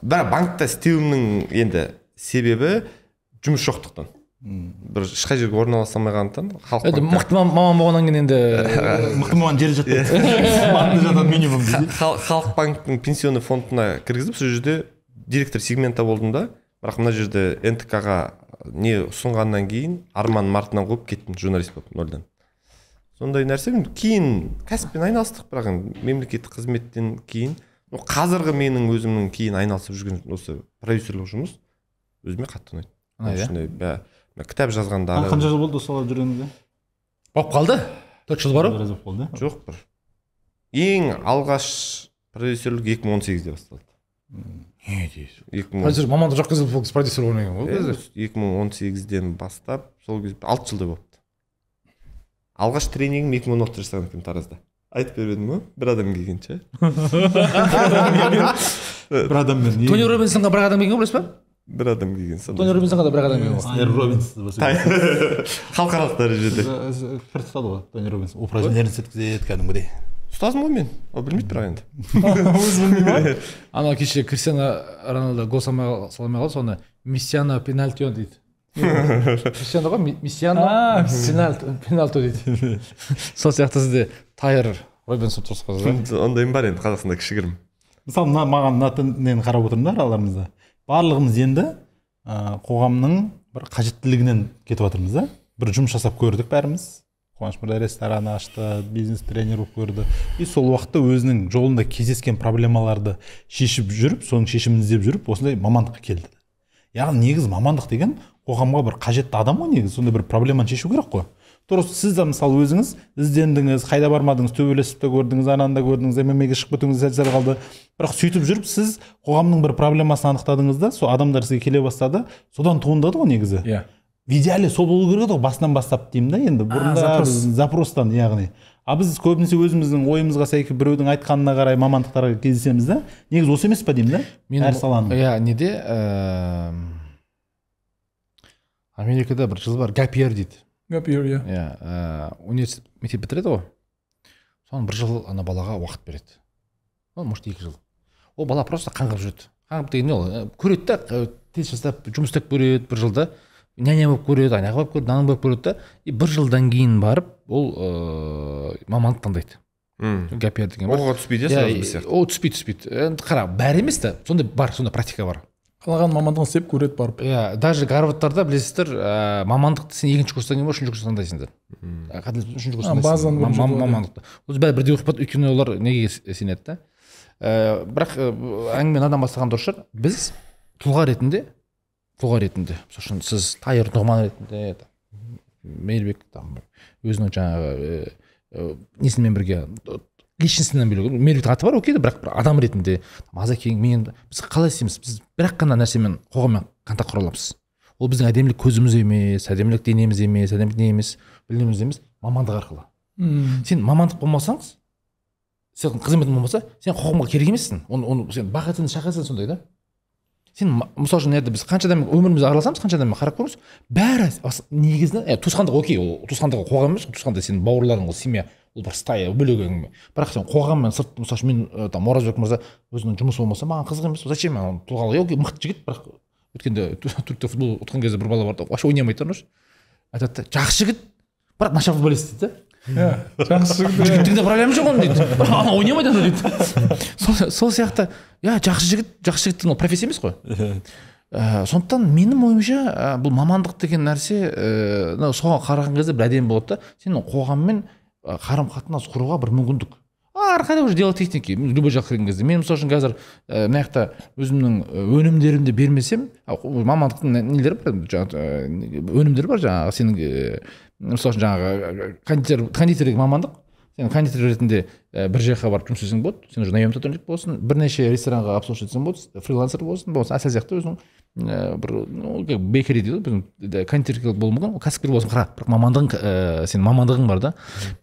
бірақ банкте істеуімнің енді себебі жұмыс жоқтықтан бір ешқай жерге орналаса алмағандықтан халық енді мықты маман болғаннан кейін енді мықты маман жері жатады минимум халық банктің пенсионный фондына кіргізіп сол жерде директор сегмента болдым да бірақ мына жерде нтк ға не ұсынғаннан кейін арман мартынан қуып кеттім журналист болып нөлден сондай нәрсе кейін кәсіппен айналыстық бірақ енді мемлекеттік қызметтен кейін қазіргі менің өзімнің кейін айналысып жүрген осы продюсерлік жұмыс өзіме қатты ұнайды ұнайды иә кітап жазғанда қанша жыл болды солай жүргеніңізге болып қалды төрт жыл бар ғой біраз иә? жоқ бір ең алғаш продюсерлік екі мың он сегізде басталды не дейсіз екі мың продюсер мамандық жоқ кезде бұл продюсер ойнаған ғой ол кезде екі мың он сегізден бастап сол кезде алты жылдай болыпты алғаш тренингім екі мың он алтыда жасаған екенмін таразда айтып беріп едім ғой бір адам келгенше ше бір адаммен тони робинсонға бір адам келген ғой білесіз ба бір адам келген сол тони робинсонға да бір адам келген ғой робинс халықаралық дәрежеде пір тұтады ғой тони робинс упражнениелерін істеткізеді кәдімгідей ұстазым ғой мен ол білмейді бірақ енді өзі анау кеше кристиано роналдо гол салмай алмай қалды соны миссиано пенальтио дейді кристиано ғой миссиано пенальто дейді сол сияқты сізде тайр робинсон тұрсыз ондайым бар енді қазақстанда кішігірім мысалы мына маған мына нені қарап отырмын да араларымызда барлығымыз енді қоғамның бір қажеттілігінен кетіп жатырмыз да бір жұмыс жасап көрдік бәріміз қуаныш мырза ресторан ашты бизнес тренер болып көрді и сол уақытта өзінің жолында кездескен проблемаларды шешіп жүріп соның шешімін іздеп жүріп осындай мамандыққа келді яғни негізі мамандық деген қоғамға бір қажетті адам ғой негізі сондай бір проблеманы шешу керек қой тура сіз де мысалы өзіңіз іздендіңіз қайда бармадыңыз төбелесіп те көрдіңіз ананы да көрдіңіз мммге шығып кетуіңіз сәл қалды бірақ сөйтіп жүріп сіз қоғамның бір проблемасын анықтадыңыз да сол адамдар сізге келе бастады содан туындады ғой негізі иә yeah в идеале сол болу керек еді ғой басынан бастап деймін да енді бұрында запрос. запростан яғни а біз көбінесе өзіміздің ойымызға сәйкес біреудің айтқанына қарай мамандықтарға кездесеміз да негізі осы емес па деймін да Мен, әр саланың иә неде ә... америкада бір жыл бар гапиер дейді гапиер иә иә э, университет мектеп бітіреді ғой соны бір жыл ана балаға уақыт береді ну может екі жыл ол бала просто қаңғып жүреді қаңғып деген не ол э, көреді да э, тест жасап жұмыс істеп көреді бір жылда няня болып көреді айнаға болып көреді мынаны болып көреді да и бір жылдан кейін барып ол ыыы мамандық таңдайды мм гапер деген бар оқуға түспейді иә сразу біз сияқты ол түспейді түспейді енді қара бәрі емес та сондай бар сондай практика бар қалаған мамандығын істеп көреді барып иә даже гарвардтарда білесіздер ыыы ә, мамандықты сен екінші курстан кейін ба үшінші курста таңдайсың да үшінші курста базаны мамандықты осы бәрі бірдей оқып өйткені олар неге сенеді да ыыы ә, бірақ ә, әңгімені мынадан бастаған дұрыс шығар біз тұлға ретінде тұлға ретінде мысалы үшін сіз тайыр нұғман ретінде мейірбек там өзінің жаңағы ә, несімен бірге личностьнан бөлек мейірбектің аты бар окей бірақ бір адам ретінде азакең мен біз қалай істейміз біз бір ақ қана нәрсемен қоғаммен контакт құра аламыз ол біздің әдемілік көзіміз емес әдемілік денеміз емес әдемілік не емес біліміміз емес мамандық арқылы Үм. сен мамандық болмасаң сенің қызметің болмаса сен қоғамға керек емессің оны, оны сен бақытсың шақырсаң сондай да сен мысалы үшін біз адаммен өмірімізге араласамыз қанша адаммен қарап көреміз бәрі негізінен ә, туысқандық окей ол туысқандық қоғам емес туысқанда сенің бауырларың ол семья ол бір стая бөлек әңгіме бірақ сен қоғаммен сырт мысалы үшін мен там оразбек мырза өзінің жұмысы болмаса маған қызық емес зачем мен тұлғалы окей мықты жігіт бірақ өткенде түркте футбол ұтқан кезде бір бала бар да вообще да тұрмыш айтады да жақсы жігіт бірақ нашар футболист дейді да иә жақсы жігіттің де проблема жоқ оның дейді анау ойнамайды анау дейді сол сияқты иә жақсы жігіт жақсы жігіттің ол профессия емес қой ыыы э. э, сондықтан менің ойымша бұл мамандық деген нәрсе ә, соған қараған кезде бір әдемі болады да сен қоғаммен қарым қатынас құруға бір мүмкіндік арқада уже дело техники любой жаққа келген кезде мен мысалы үшін қазір мына жақта өзімнің өнімдерімді бермесем мамандықтың нелері бар жаңағы өнімдер бар жаңағы сенің мысалы үшін жаңағы э, кондитер деген мамандық сен кондитер ретінде э, бір жаққа барып жұмыс істесең болады сен уже наем сотрудник болсын бірнеше ресторанға обслуживать етсең болады фрилансер болсын болмаса әсел сияқты өзің э, ну бір бейкери дейді ғой біздің кондитерлік болуы мүмкін кәсіпкер болсын қара бірақ мамандығың ә, сенің мамандығың бар да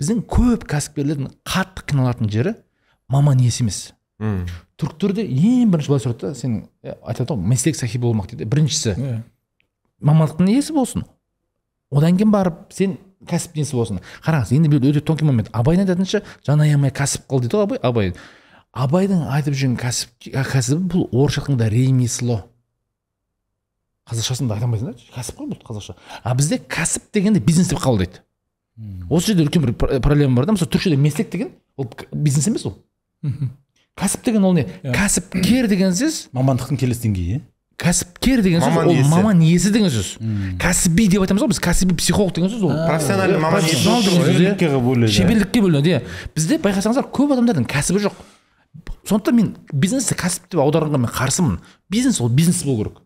біздің көп кәсіпкерлердің қатты қиналатын жері маман иесі емес түріктерде ең бірінші былай сұрады да сен айтады ғой мәслек сахи болмақ дейді біріншісі иә. мамандықтың иесі болсын одан кейін барып сен кәсіп несі болсын қараңыз енді бұл өте тонкий момент абайдың айтатынша жан аямай кәсіп қыл дейді ғой абай абай абайдың айтып жүрген кәсіп кәсібі бұл орысша айтқанда ремесло қазақшасында да айта алмайсың да кәсіп қой бұл қазақша ал бізде кәсіп дегенді бизнес деп қабылдайды осы жерде үлкен бір проблема бар да мысалы түркшеде меслек деген ол бизнес емес ол кәсіп деген ол не иә. кәсіпкер деген сөз мамандықтың келесі деңгейі иә кәсіпкер деген сөз ол маман иесі деген сөз кәсіби деп айтамыз ғой біз кәсіби психолог деген сөз ол профессиональный иә, маман иә. шеберлікке бөлінеді иә бізде байқасаңыздар көп адамдардың кәсібі жоқ сондықтан мен бизнесті кәсіп деп аударғанға мен қарсымын бизнес ол бизнес болу керек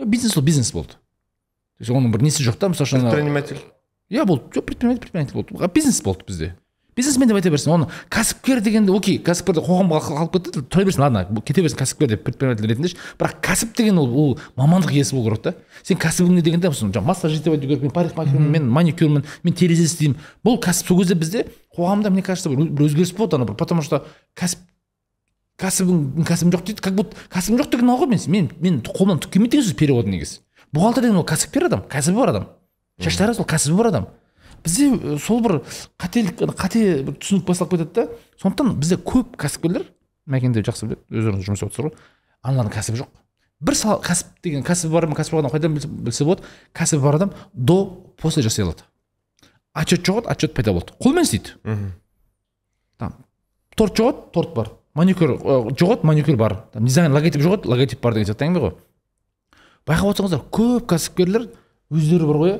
иә, бизнес ол бизнес болды то оның бір несі жоқ та мысалы үшін предприниматель иә болды жоқ предприниматель предприниматель болды бизнес болды бізде бизнесмен деп айта берсін оны кәсіпкер дегенде окей кәсіпкерді қоғамға қалып кетті тұра берсін ладно кете берсін кәсіпкер деп предприниматель ретінде бірақ кәсіп деген ол ол мамандық иесі болу керек та сен не дегенде мысалы жаңағы массаж жасап айту керек мен парикмахермін мен маникюрмін мен терезе істеймін бұл кәсіп сол кезде бізде қоғамда мне кажется бір өзгеріс болады ана бір потому что кәсіп кәсібің кәсібім жоқ дейді как будто кәсібім жоқ деген ғой мен мен мен қолымнан түк келмейді деген сөз перевод негізі бухгалтер деген ол кәсіпкер адам кәсібі бар адам шаштараз ол кәсібі бар адам бізде сол бір қателік қате бір түсінік басталып кетеді да сондықтан бізде көп кәсіпкерлер мәкенде жақсы біледі өздеріңіз жұмыс істеп ғой аналардың кәсібі жоқ бір сала кәсіп деген кәсібі бар ма кәсіп бар адам қайдан білсе болады кәсібі бар адам до после жасай алады отчет жоғады отчет пайда болды қолмен істейді там торт жоғады торт бар маникюр жоғады маникюр бар там дизайн логотип жоғады логотип бар деген сияқты әңгіме ғой байқап отырсаңыздар көп кәсіпкерлер өздері бар ғой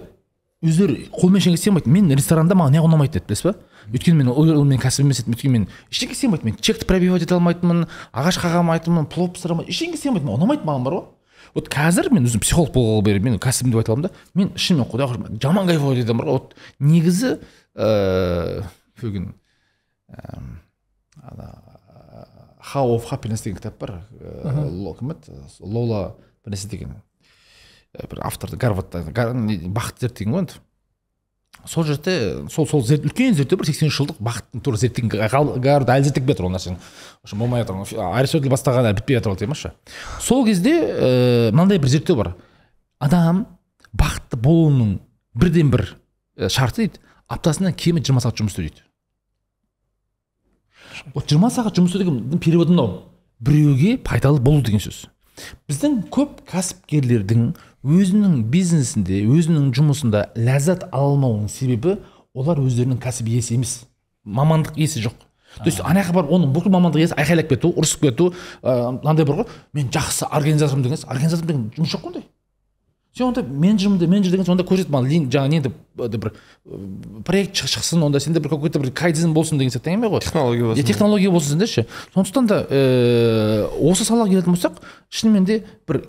өздері қолмен ештеңе істемейді мен ресторанда маған неғып ұнамайды деді білесіз ба өйткені мен ол менің кәсібім емес еді өйткені мен ештеңе істемеймін мен чекті пробивать ете алмайтынмын ағаш қаға алмайтынмын плов пісіре алмайтынмын ештеңе істемейтінмін ұнамайды маған бар ғой вот қазір мен өзім психолог болғалы бері мен кәсібім деп айта аламын да мен шынымен құдай құрбан жаман кайфовать етемін бар ғой вот негізі ыыы ана хау оф хаппинес деген кітап бар ыыы кім еді лола бірнәрсе деген бір авторды гарвардта бақыт зерттеген ғой енді сол жерде сол сол зерт, үлкен зерттеу бір сексенінші жылдық бақыттың туралы зерттеген гарвард әлі зерттеп келе жатыр ол нәрсені болмай жатыр аристотель бастаған әлі бітпей жатыр ол темашы сол кезде ә, мынандай бір зерттеу бар адам бақытты болуының бірден бір э, шарты дейді аптасына кемі жиырма сағат жұмыс істеу дейді вот жиырма сағат жұмыс істеу деген переводы мынау біреуге пайдалы болу деген сөз біздің көп кәсіпкерлердің өзінің бизнесінде өзінің жұмысында ләззат ала алмауының себебі олар өздерінің кәсіп иесі емес мамандық иесі жоқ то есть ана жаққа барып оның бүкіл мамандық иесі айқайлап кету ұрысып кету мынандай мынандай бар ғой мен жақсы организатормын деген организатор деген жұмыс жоқ қой ондай сен онда менеджермін менеджер деген сонда көрсет маған лин жаңағы деп бір проект шықсын онда сенде бір какой то бір кайдзен болсын деген сияқты әңгіме ғой технология болсын технология болсын сенде сондықтан да ыыы э, осы салаға келетін болсақ шынымен де бір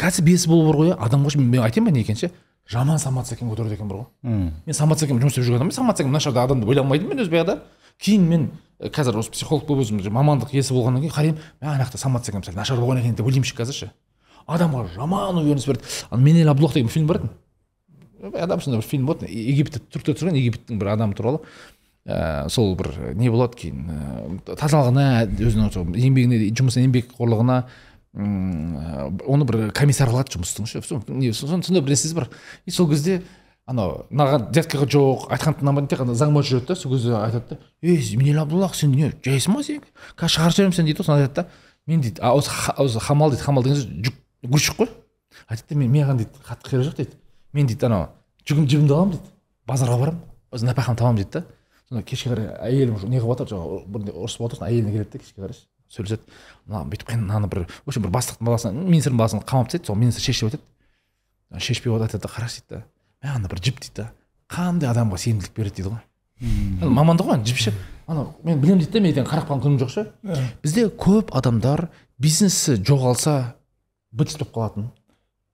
кәсіп иесі болу бар ғой иә. адам ғой мен айтайын ба не екенін ше жаман самат көтереді екен бар ғой мен самат сәкенмен жұмыс істеп жүрген адаммын самат нашар мына жерде адамды ойламайтынмын мен өзі баяғыда кейін мен қазір осы психолог болып өзім мамандық иесі болғаннан кейін қараймын мә ана жақта самат сәл нашар болған екен деп ойлаймын ше қазір ше адамға жаман уверенность береді ана менел абдуллах деген фильм бар еді баяғыда сондай бір фильм болатын египетте түркте түсірген египеттің бір адамы туралы ә, сол бір не болады кейін ә, тазалығына өзінің еңбегіне жұмысына еңбекқорлығына оны бір комиссар алады жұмыстың ше сондай бір несесі бар и сол кезде анау мынаған дяткаға жоқ айтқан тыңдамадым тек қана заң бойынша жүреді да сол кезде айтады да ей минель абдуллах сен не жайсың ба сен қазір шығарып жіберемін сені дейді ғой соны айтады да мен дейді а осы хамал дейді хамал деген жүк грузчик қой айтады да мен маған дейді қатты керегі жоқ дейді мен дейді анау жүгімді жібімді аламын дейді базарға барамын өзім нәпақамды табамын дейді да сонда кешке қарай әйелім не қылып жатыр жаңағы ұрысып отыр сосын әйеліне келеді да кешке қарай сөйлеседі мына бүйтіп мынаны бір в общем бір бастықтың баласына министрдің баласын қамап тастайды сол министр шешіп айтады шешпей айтады да қарашы дейді да мә ана бір жіп дейді да қандай адамға сенімділік береді дейді ғой мамандық қой жіпші ана мен білемін дейді да мен қарап қалған күнім жоқ ше ә. бізде көп адамдар бизнесі жоғалса быт болып қалатын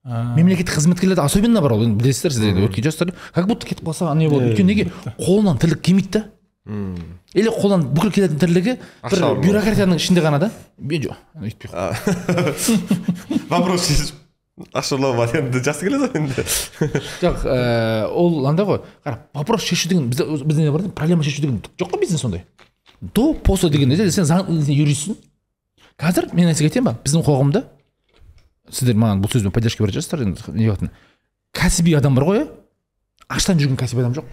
ә. мемлекеттік қызметкерлерде особенно бар ол енді білесіздер сіздер өткен жастар как будто кетіп қалса не болады өйткені неге қолынан тірлік келмейді да или қолдан бүкіл келетін тірлігі бір бюрократияның ішінде ғана да мен жоқ өйтпей вопрос шешіп ашарлау енді жақсы келеді ғой енді жоқ э, ол андай ғой қара вопрос шешу деген бізде бізде бар проблема шешу деген жоқ қой бизнес ондай до после деген кезде сен заң юристсің қазір мен нәрсеге айтайын ба біздің қоғамда сіздер маған бұл сөзбен поддержка беретін шығарсыздар енді не кәсіби адам бар ғой иә аштан жүрген кәсіби адам жоқ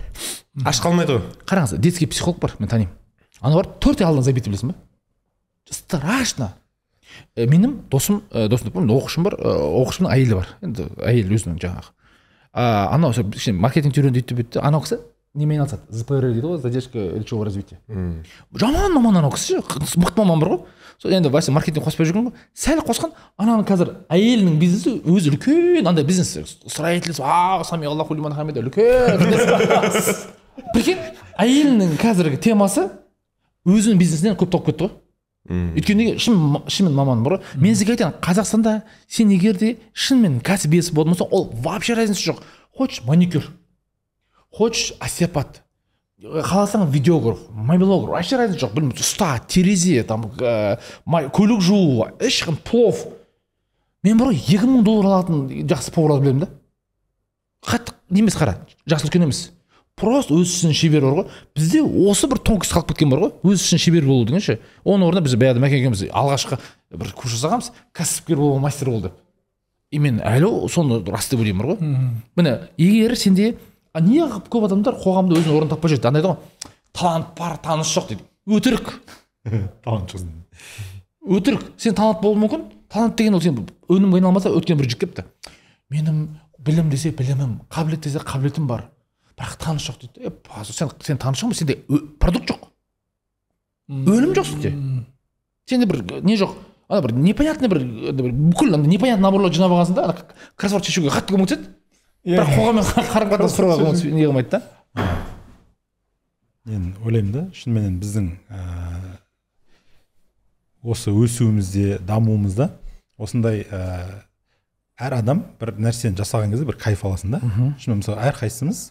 аш қалмайды ғой қараңыз детский психолог бар мен танимын ана барып төрт ай алдына забить білесің ба страшно ә, менің досым ә, досым деп оқушым бар ә, оқушымның әйелі бар енді әйелі өзінің жаңағы ә, анау кішкене маркетинг үйренді өйтті бүйтті анау кісі немен айналысады зпр дейді ғой задержка речевого развития жаман маман анау кісі ше мықты маман бар ғой сол енді вася маркетинг қоспай жүрген ғой сәл қосқан ананың қазір әйелінің бизнесі өзі үлкен андай бизнес строительство а үлкен прикинь әйелінің қазіргі темасы өзінің бизнесінен көп тауып кетті ғой өйткені неге шынымен маман бар ғой мен сізге айтайын қазақстанда сен егер де шынымен кәсіп иесі болатын болсаң ол вообще разница жоқ хочешь маникюр хочешь остеопат қаласаң видеограф мобилограф вообще разница жоқ білмеймін ұста терезе там ә, көлік жуу ешқан плов мен бұрын екі мың доллар алатын жақсы поварларды білемін да қатты не емес қара жасы үлкен емес просто өз ісінің шебері бар ғой бізде осы бір тонкость қалып кеткен бар ғой өз ісінің шебер болу деген ше оның орнына біз баяғыда мәкен екеуміз алғашқы бір курс жасағанбыз кәсіпкер бол мастер бол деп и мен әлі соны рас деп ойлаймын бар ғой міне егер сенде а неғып көп адамдар қоғамда өзінің орнын таппай жүреді андай ғой талант бар таныс жоқ дейді өтірік талант жоқ өтірік сен талант болуы мүмкін талант деген ол сен өнімге айналмаса өткен бір жүк кепті менің білім десе білімім қабілет десе қабілетім бар бірақ таныс жоқ дейді е сен сен таныс жоқ сенде продукт жоқ өнім жоқ сенде сенде бір не жоқ ана бір непонятный бір бүкіл непонятный наборлар жинап алғансың да кроссворд шешуге қатты көмектеседі бірақ қоғаммен қарым қатынас құруға не қылмайды да мен ойлаймын да шыныменен біздің ә, осы өсуімізде дамуымызда осындай ә, әр адам бір нәрсені жасаған кезде бір кайф аласың да шынымен мысалы әрқайсымыз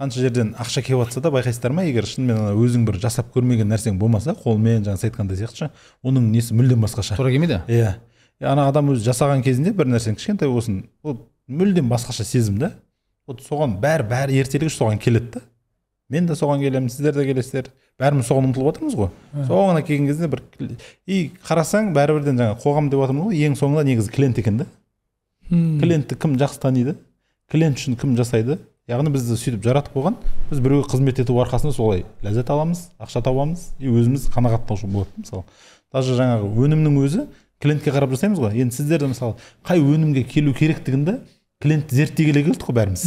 қанша жерден ақша келіп жатса да байқайсыздар ма егер шынымен ана өзің бір жасап көрмеген нәрсең болмаса қолмен жаңа сіз айтқандай сияқты оның несі мүлдем басқаша тура келмейді иә ана адам өзі жасаған кезінде бір нәрсені кішкентай болсын вот мүлдем басқаша сезім да вот соған бәрі бәрі ертелегіш соған келеді да мен де соған келемін сіздер де келесіздер бәріміз соған ұмтылып жатырмыз ғой соған келген кезде бір и қарасаң бәрібірден жаңа қоғам деп жатырмыз ғой ең соңында негізі клиент екен да клиентті кім жақсы таниды клиент үшін кім жасайды яғни бізді сөйтіп жаратып қойған біз біреуге қызмет ету арқасында солай ләззат аламыз ақша табамыз и өзіміз қанағаттанушы болады мысалы даже жаңағы өнімнің өзі клиентке қарап жасаймыз ғой енді сіздер де мысалы қай өнімге келу керектігін клиентті зерттей келе келдік қой бәріміз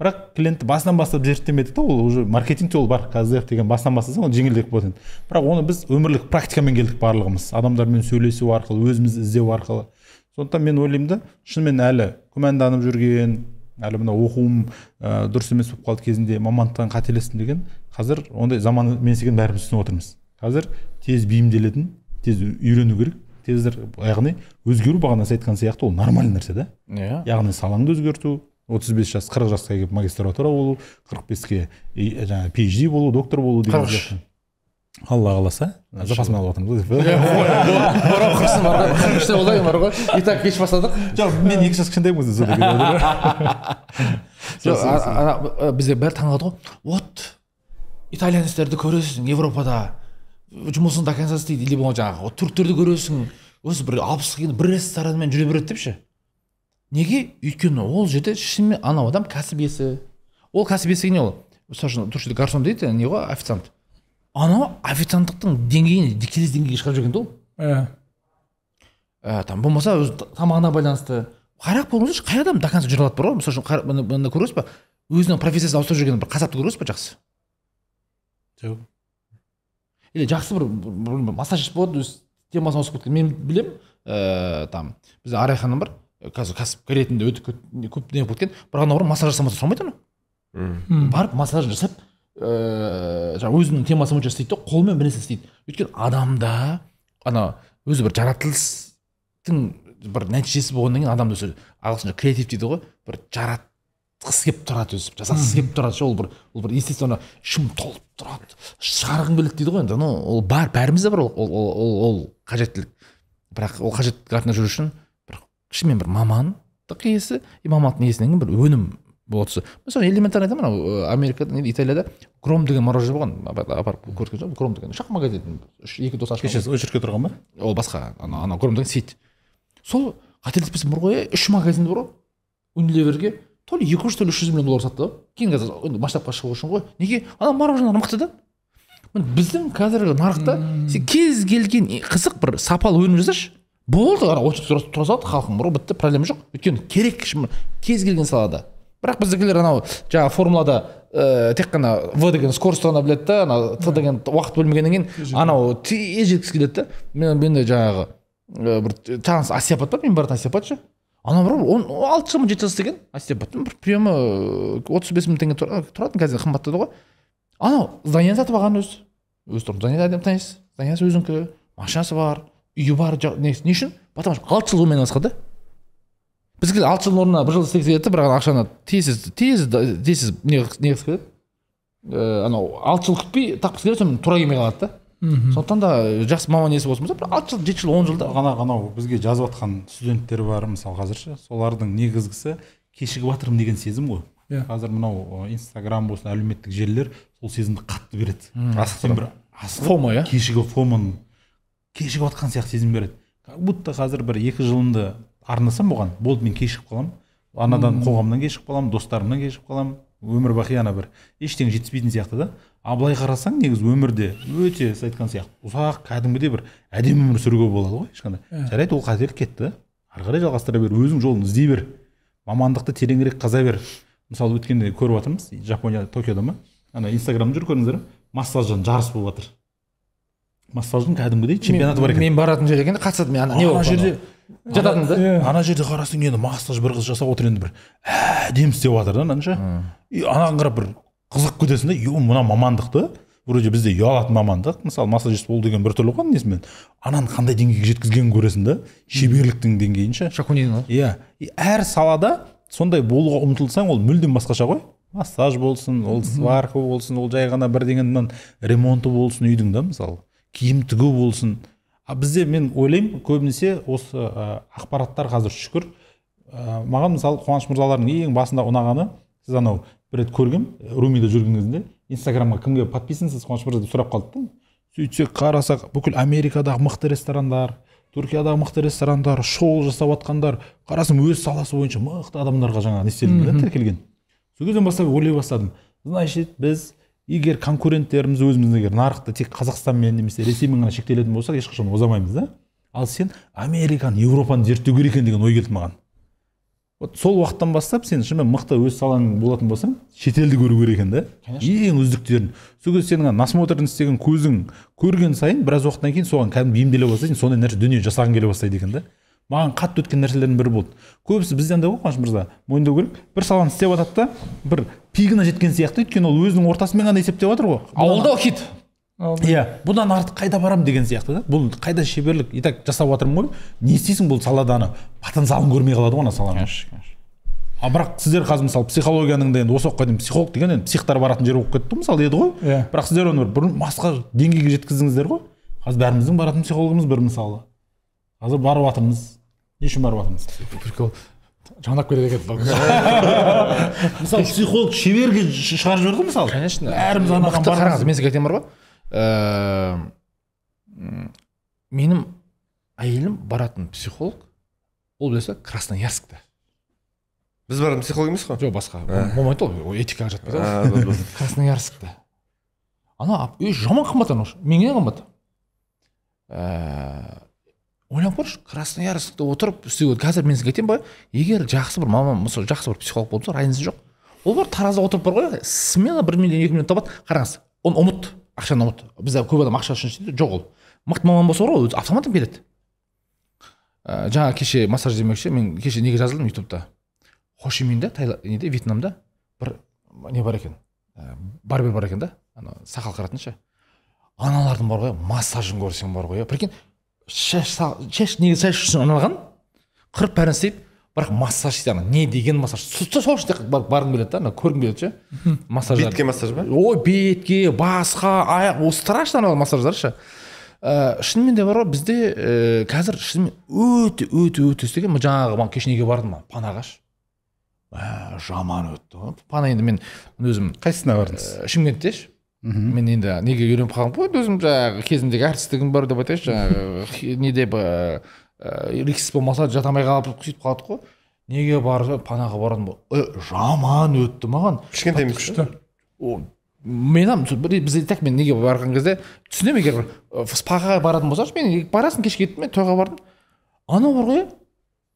бірақ клиентті басынан бастап зерттемедік та ол уже маркетингте ол бар қазір деген басынан бастасаң ол жеңілірек болады бірақ оны біз өмірлік практикамен келдік барлығымыз адамдармен сөйлесу арқылы өзімізді іздеу арқылы сондықтан мен ойлаймын да шынымен әлі күмәнданып жүрген әлі мына оқуым ә, дұрыс емес болып қалды кезінде мамандықтан қателестім деген қазір ондай заман менсеген бәріміз түсініп отырмыз қазір тез бейімделетін тез үйрену керек тезір яғни өзгеру бағана сіз айтқан сияқты ол нормальный нәрсе да иә яғни салаңды өзгерту 35 бес жас қырық жасқа келіп магистратура болу 45 беске жаңағы phd болу доктор болу деген қырық алла қаласа запасмен алып жатырмыз ғой қыршын бар ғой қыршын болайын бар ғой и так кеш бастадық жоқ мен екі жас кішкентаймын ғой жоқ бізде бәрі таңғалады ғой вот итальянецтерді көресің европада жұмысын до конца істейді или болмаса жаңағы түріктерді көресің осы бір алпыс келіп бір ресторанмен жүре береді деп ше неге өйткені ол жерде шынымен анау адам кәсіп иесі ол кәсіп иесі не ол мысалы үшін түркше гарсон дейді не ғой официант анау официанттықтың деңгейін келесі деңгейге шығарып жіберген да ол ә. ә, там болмаса өзі тамағына байланысты қарап көріңізші қай адам до конца жүре алады бар ғой мысалы үшін көресіз ба өзінің профессиясын ауыстырып жүрген бір қазақты көресіз ба жақсы жоқ или жақсы бір, массаж массажист болады өз темасын ауысып кеткен мен білемін ыыы э, там бізде арай ханым бар э, қазір кәсіпкер ретінде өте көп не болып кеткен бірақ анау массаж жасамаса сұрамайды оны барып массаж жасап ыыы э, жаңағы өзінің темасы бойынша істейді да қолмен бір нәрсе істейді өйткені адамда ана өзі бір жаратылыстың бір нәтижесі болғаннан кейін адамда өзі ағылшынша креатив дейді ғой бір жарат айтқысы келіп тұрады өсіп жазасыз келіп тұрады ше ол бір ол бір естественно ішім толып тұрады шығарғым келеді дейді ғой енді ну ол бар бәрімізде бар ол ол, ол, ол қажеттілік бірақ ол қажеттілік артында жүру үшін бір шынымен бір мамандық иесі и мамандықтың иесінен кейін бір өнім бола мысалы элементарно айтамын анау америкада не италияда гром деген мороженое болған апарып көрсеткен жоқпын гром деген шақ магазин үш екі дос ашқан кеше очередке тұрған ба ол басқа анау анау гром деген сеть сол қателеспесем бар ғой үш магазин бар ғой универге то ли екі жүз то ли үш жүз миллион доллар сатты ғой кейін қазір енді масштабқа шығу үшін ғой неге ана мороженое мықты да біздің қазіргі нарықта сен кез келген қызық бір сапалы өнім жасашы болды ана очередь тұра салады халқың бар бітті проблема жоқ өйткені керек кез келген салада бірақ біздікілер анау жаңағы формулада ыыы э, ә, тек қана в деген скорость ғана біледі да ана т деген уақыт бөлмегеннен кейін анау тез жеткісі келеді да мен менде жаңағы э, бір таныс остеопат бар мен баратын остеопат ше анау бар он алты жыл ма жеті жыл істеген әсте прямо э, отыз бес мың теңге тұратын қазір қымбаттады ғой анау здание сатып алған өзі өзі тұрып здание әдемі танисыз зданиесі өзінікі машинасы бар үйі бар не, үшін потому что алты жыл онымен айналысқан да біздікі алты жылдың орнына бір жыл істегісі келеді да бірақ ақшаны тез тез тез не қылғысы келеді э, анау алты жыл күтпей тапқысы келеді сонымен тура келмей қалады да мхм сондықтан да жақсы маман иесі болсын болса бір алты жыл жеті жыл он жылда ғана анау бізге жазып жатқан студенттер бар мысалы қазірше солардың негізгісі кешігіп жатырмын деген сезім ғой иә қазір мынау инстаграм болсын әлеуметтік желілер сол сезімді қатты береді асықпен бір фома иә кешігіп фоман кешігіп жатқан сияқты сезім береді как будто қазір бір екі жылымды арнасам оған болды мен кешігіп қаламын анадан қоғамнан кешігіп қаламын достарымнан кешігіп қаламын өмір бақи ана бір ештеңе жетіспейтін сияқты да ал былай қарасаң негізі өмірде өте сіз айтқан сияқты ұзақ кәдімгідей бір әдемі өмір сүруге болады ғой ешқандай ә. жарайды ол қателік кетті ары қарай жалғастыра бер өзің жолын іздей бер мамандықты тереңірек қаза бер мысалы өткенде көріп жатырмыз жапония токиода ма ана инстаграмда жүр көрдіңіздер массаждан жарыс болып жатыр массаждың кәдімгідей чемпионаты бар екен мен баратын жер екен қатысады мен ана жерде жататын да ана жерде қарасаң енді массаж бір қыз жасап отыр енді бір әдемі істеп жатыр да ананша и анаған қарап бір қызығып кетесің да е мына мамандықты вроде бізде ұялатын мамандық мысалы массажист болу деген біртүрлі ғой несімен ананы қандай деңгейге жеткізгенін көресің да шеберліктің деңгейін ше ғой иә әр салада сондай болуға ұмтылсаң ол мүлдем басқаша ғой массаж болсын ол сварка болсын ол жай ғана бірдеңенің ремонты болсын үйдің да мысалы киім тігу болсын а бізде мен ойлаймын көбінесе осы ә, ақпараттар қазір шүкір ә, маған мысалы қуаныш мырзалардың ең басында ұнағаны сіз анау бір рет көргем румиде жүрген кезінде инстаграмға кімге подписансыз қуаныш мырза деп сұрап қалды сөйтсек қарасақ бүкіл америкадағы мықты ресторандар түркиядағы мықты ресторандар шоу жасап жатқандар қарасам өз саласы бойынша мықты адамдарға жаңағы не да тіркелген сол кезден бастап ойлай бастадым значит біз егер конкуренттеріміз өзіміз егер нарықты тек қазақстанмен немесе ресеймен ғана шектелетін болсақ ешқашан озамаймыз да ал сен американы европаны зерттеу керек екен деген ой келді маған вот сол уақыттан бастап сен шынымен мықты өз салаң болатын болсаң шетелді көру керек екен да ең үздіктерін сол кезде сенің насмотренность деген көзің көрген сайын біраз уақыттан кейін соған кәдімгі бейімделе бастайсың сондай нәрсе дүние жасағың келе бастайды екен да маған қатты өткен нәрселердің бірі болды көбісі бізде андай ғой қуаныш мырза мойындау керек бір саланы істеп жатады да бір пигына жеткен сияқты өйткені ол өзінің ортасымен ғана есептеп жатыр ғой ауылда хит иә бұдан артық қайда барамын деген сияқты да бұл қайда шеберлік и так жасап жатырмын ғой не істейсің бұл салада ана потенциалын көрмей қалады ғой ана саланың а бірақ сіздер қазір мысалы психологияның да енді осы уақытқа дейін психолог деген енді психтар баратын жер болып кетті ғой мысалы еді ғой иә бірақ сіздер оны бір басқа деңгейге жеткіздіңіздер ғой қазір бәріміздің баратын психологымыз бір мысалы қазір барып жатырмыз не үшін барып жатырмыз прикол жанап кетеді екен мысалы психолог шебер шығарып жіберді ғой мысалы конечно бәріміз қараңыз мен сізге айтайын бар ғой менің әйелім баратын психолог ол білесіз ба красноярскта біз баратын психолог емес қой жоқ басқа болмайды ә. ол этикаға жатпайды ғой анау ана жаман қымбат анау менен қымбат ойланып көрші красноярскте отырып істеуге қазір мен сізге айтайын ба егер жақсы бір маман мысалы жақсы бір психолог болса разницы жоқ ол бар таразда отырып бар ғой смело бір миллион екі миллион табады қараңыз оны ұмыт ақшаны ұмыт бізде көп адам ақша үшін істейді жоқ ол мықты маман болса бар ғой өзі автоматом келеді ә, жаңа кеше массаж демекші мен кеше неге жазылдым ютубта хошиминда неде вьетнамда бір не бар екен ә, барбер бар екен да анау сақал ше аналардың бар ғой массажын көрсең бар ғой иә прикинь шаш неге негізі шаш үшін арналған қырық бәрін істейді бірақ массаж істейді ана не деген массаж сол үшін барғым келеді да ана көргім келеді ше массаж бетке массаж ба ой бетке басқа аяқ ол страшно анау массаждар ше ыыы э, шынымен де бар ғой бізде ііі э, қазір шынымен өте өте өте істеген жаңағы маған неге бардым панағаш ә, жаман өтті ғой пана енді мен өзім қайсысына бардыңыз э, шымкентте ше мхм мен енді неге үйреніп қалғанмын ғой өзім жаңағы кезімдегі әртістігім бар деп айтайыншы жаңағы неде э, э, рикс болмаса жата алмай қалып сөйтіп қалады ғой неге барып панаға бардым «Э, жаман өтті маған кішкентай күшті мен біз и так мен неге барған кезде түсінемін егер спаға баратын болсаңшы мен барасың кешке кеттім мен тойға бардым анау бар ғой иә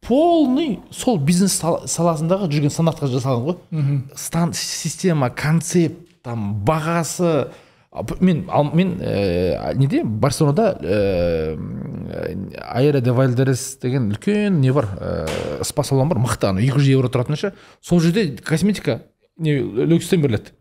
полный сол бизнес саласындағы жүрген стандартқа жасалған ғой стан система концепт там бағасы мен ал, мен ә, э, неде барселонада ә, э, айра де вальдерес деген үлкен не бар ә, спа салон бар мықты ана екі жүз евро тұратын ше сол жерде косметика не люкстен беріледі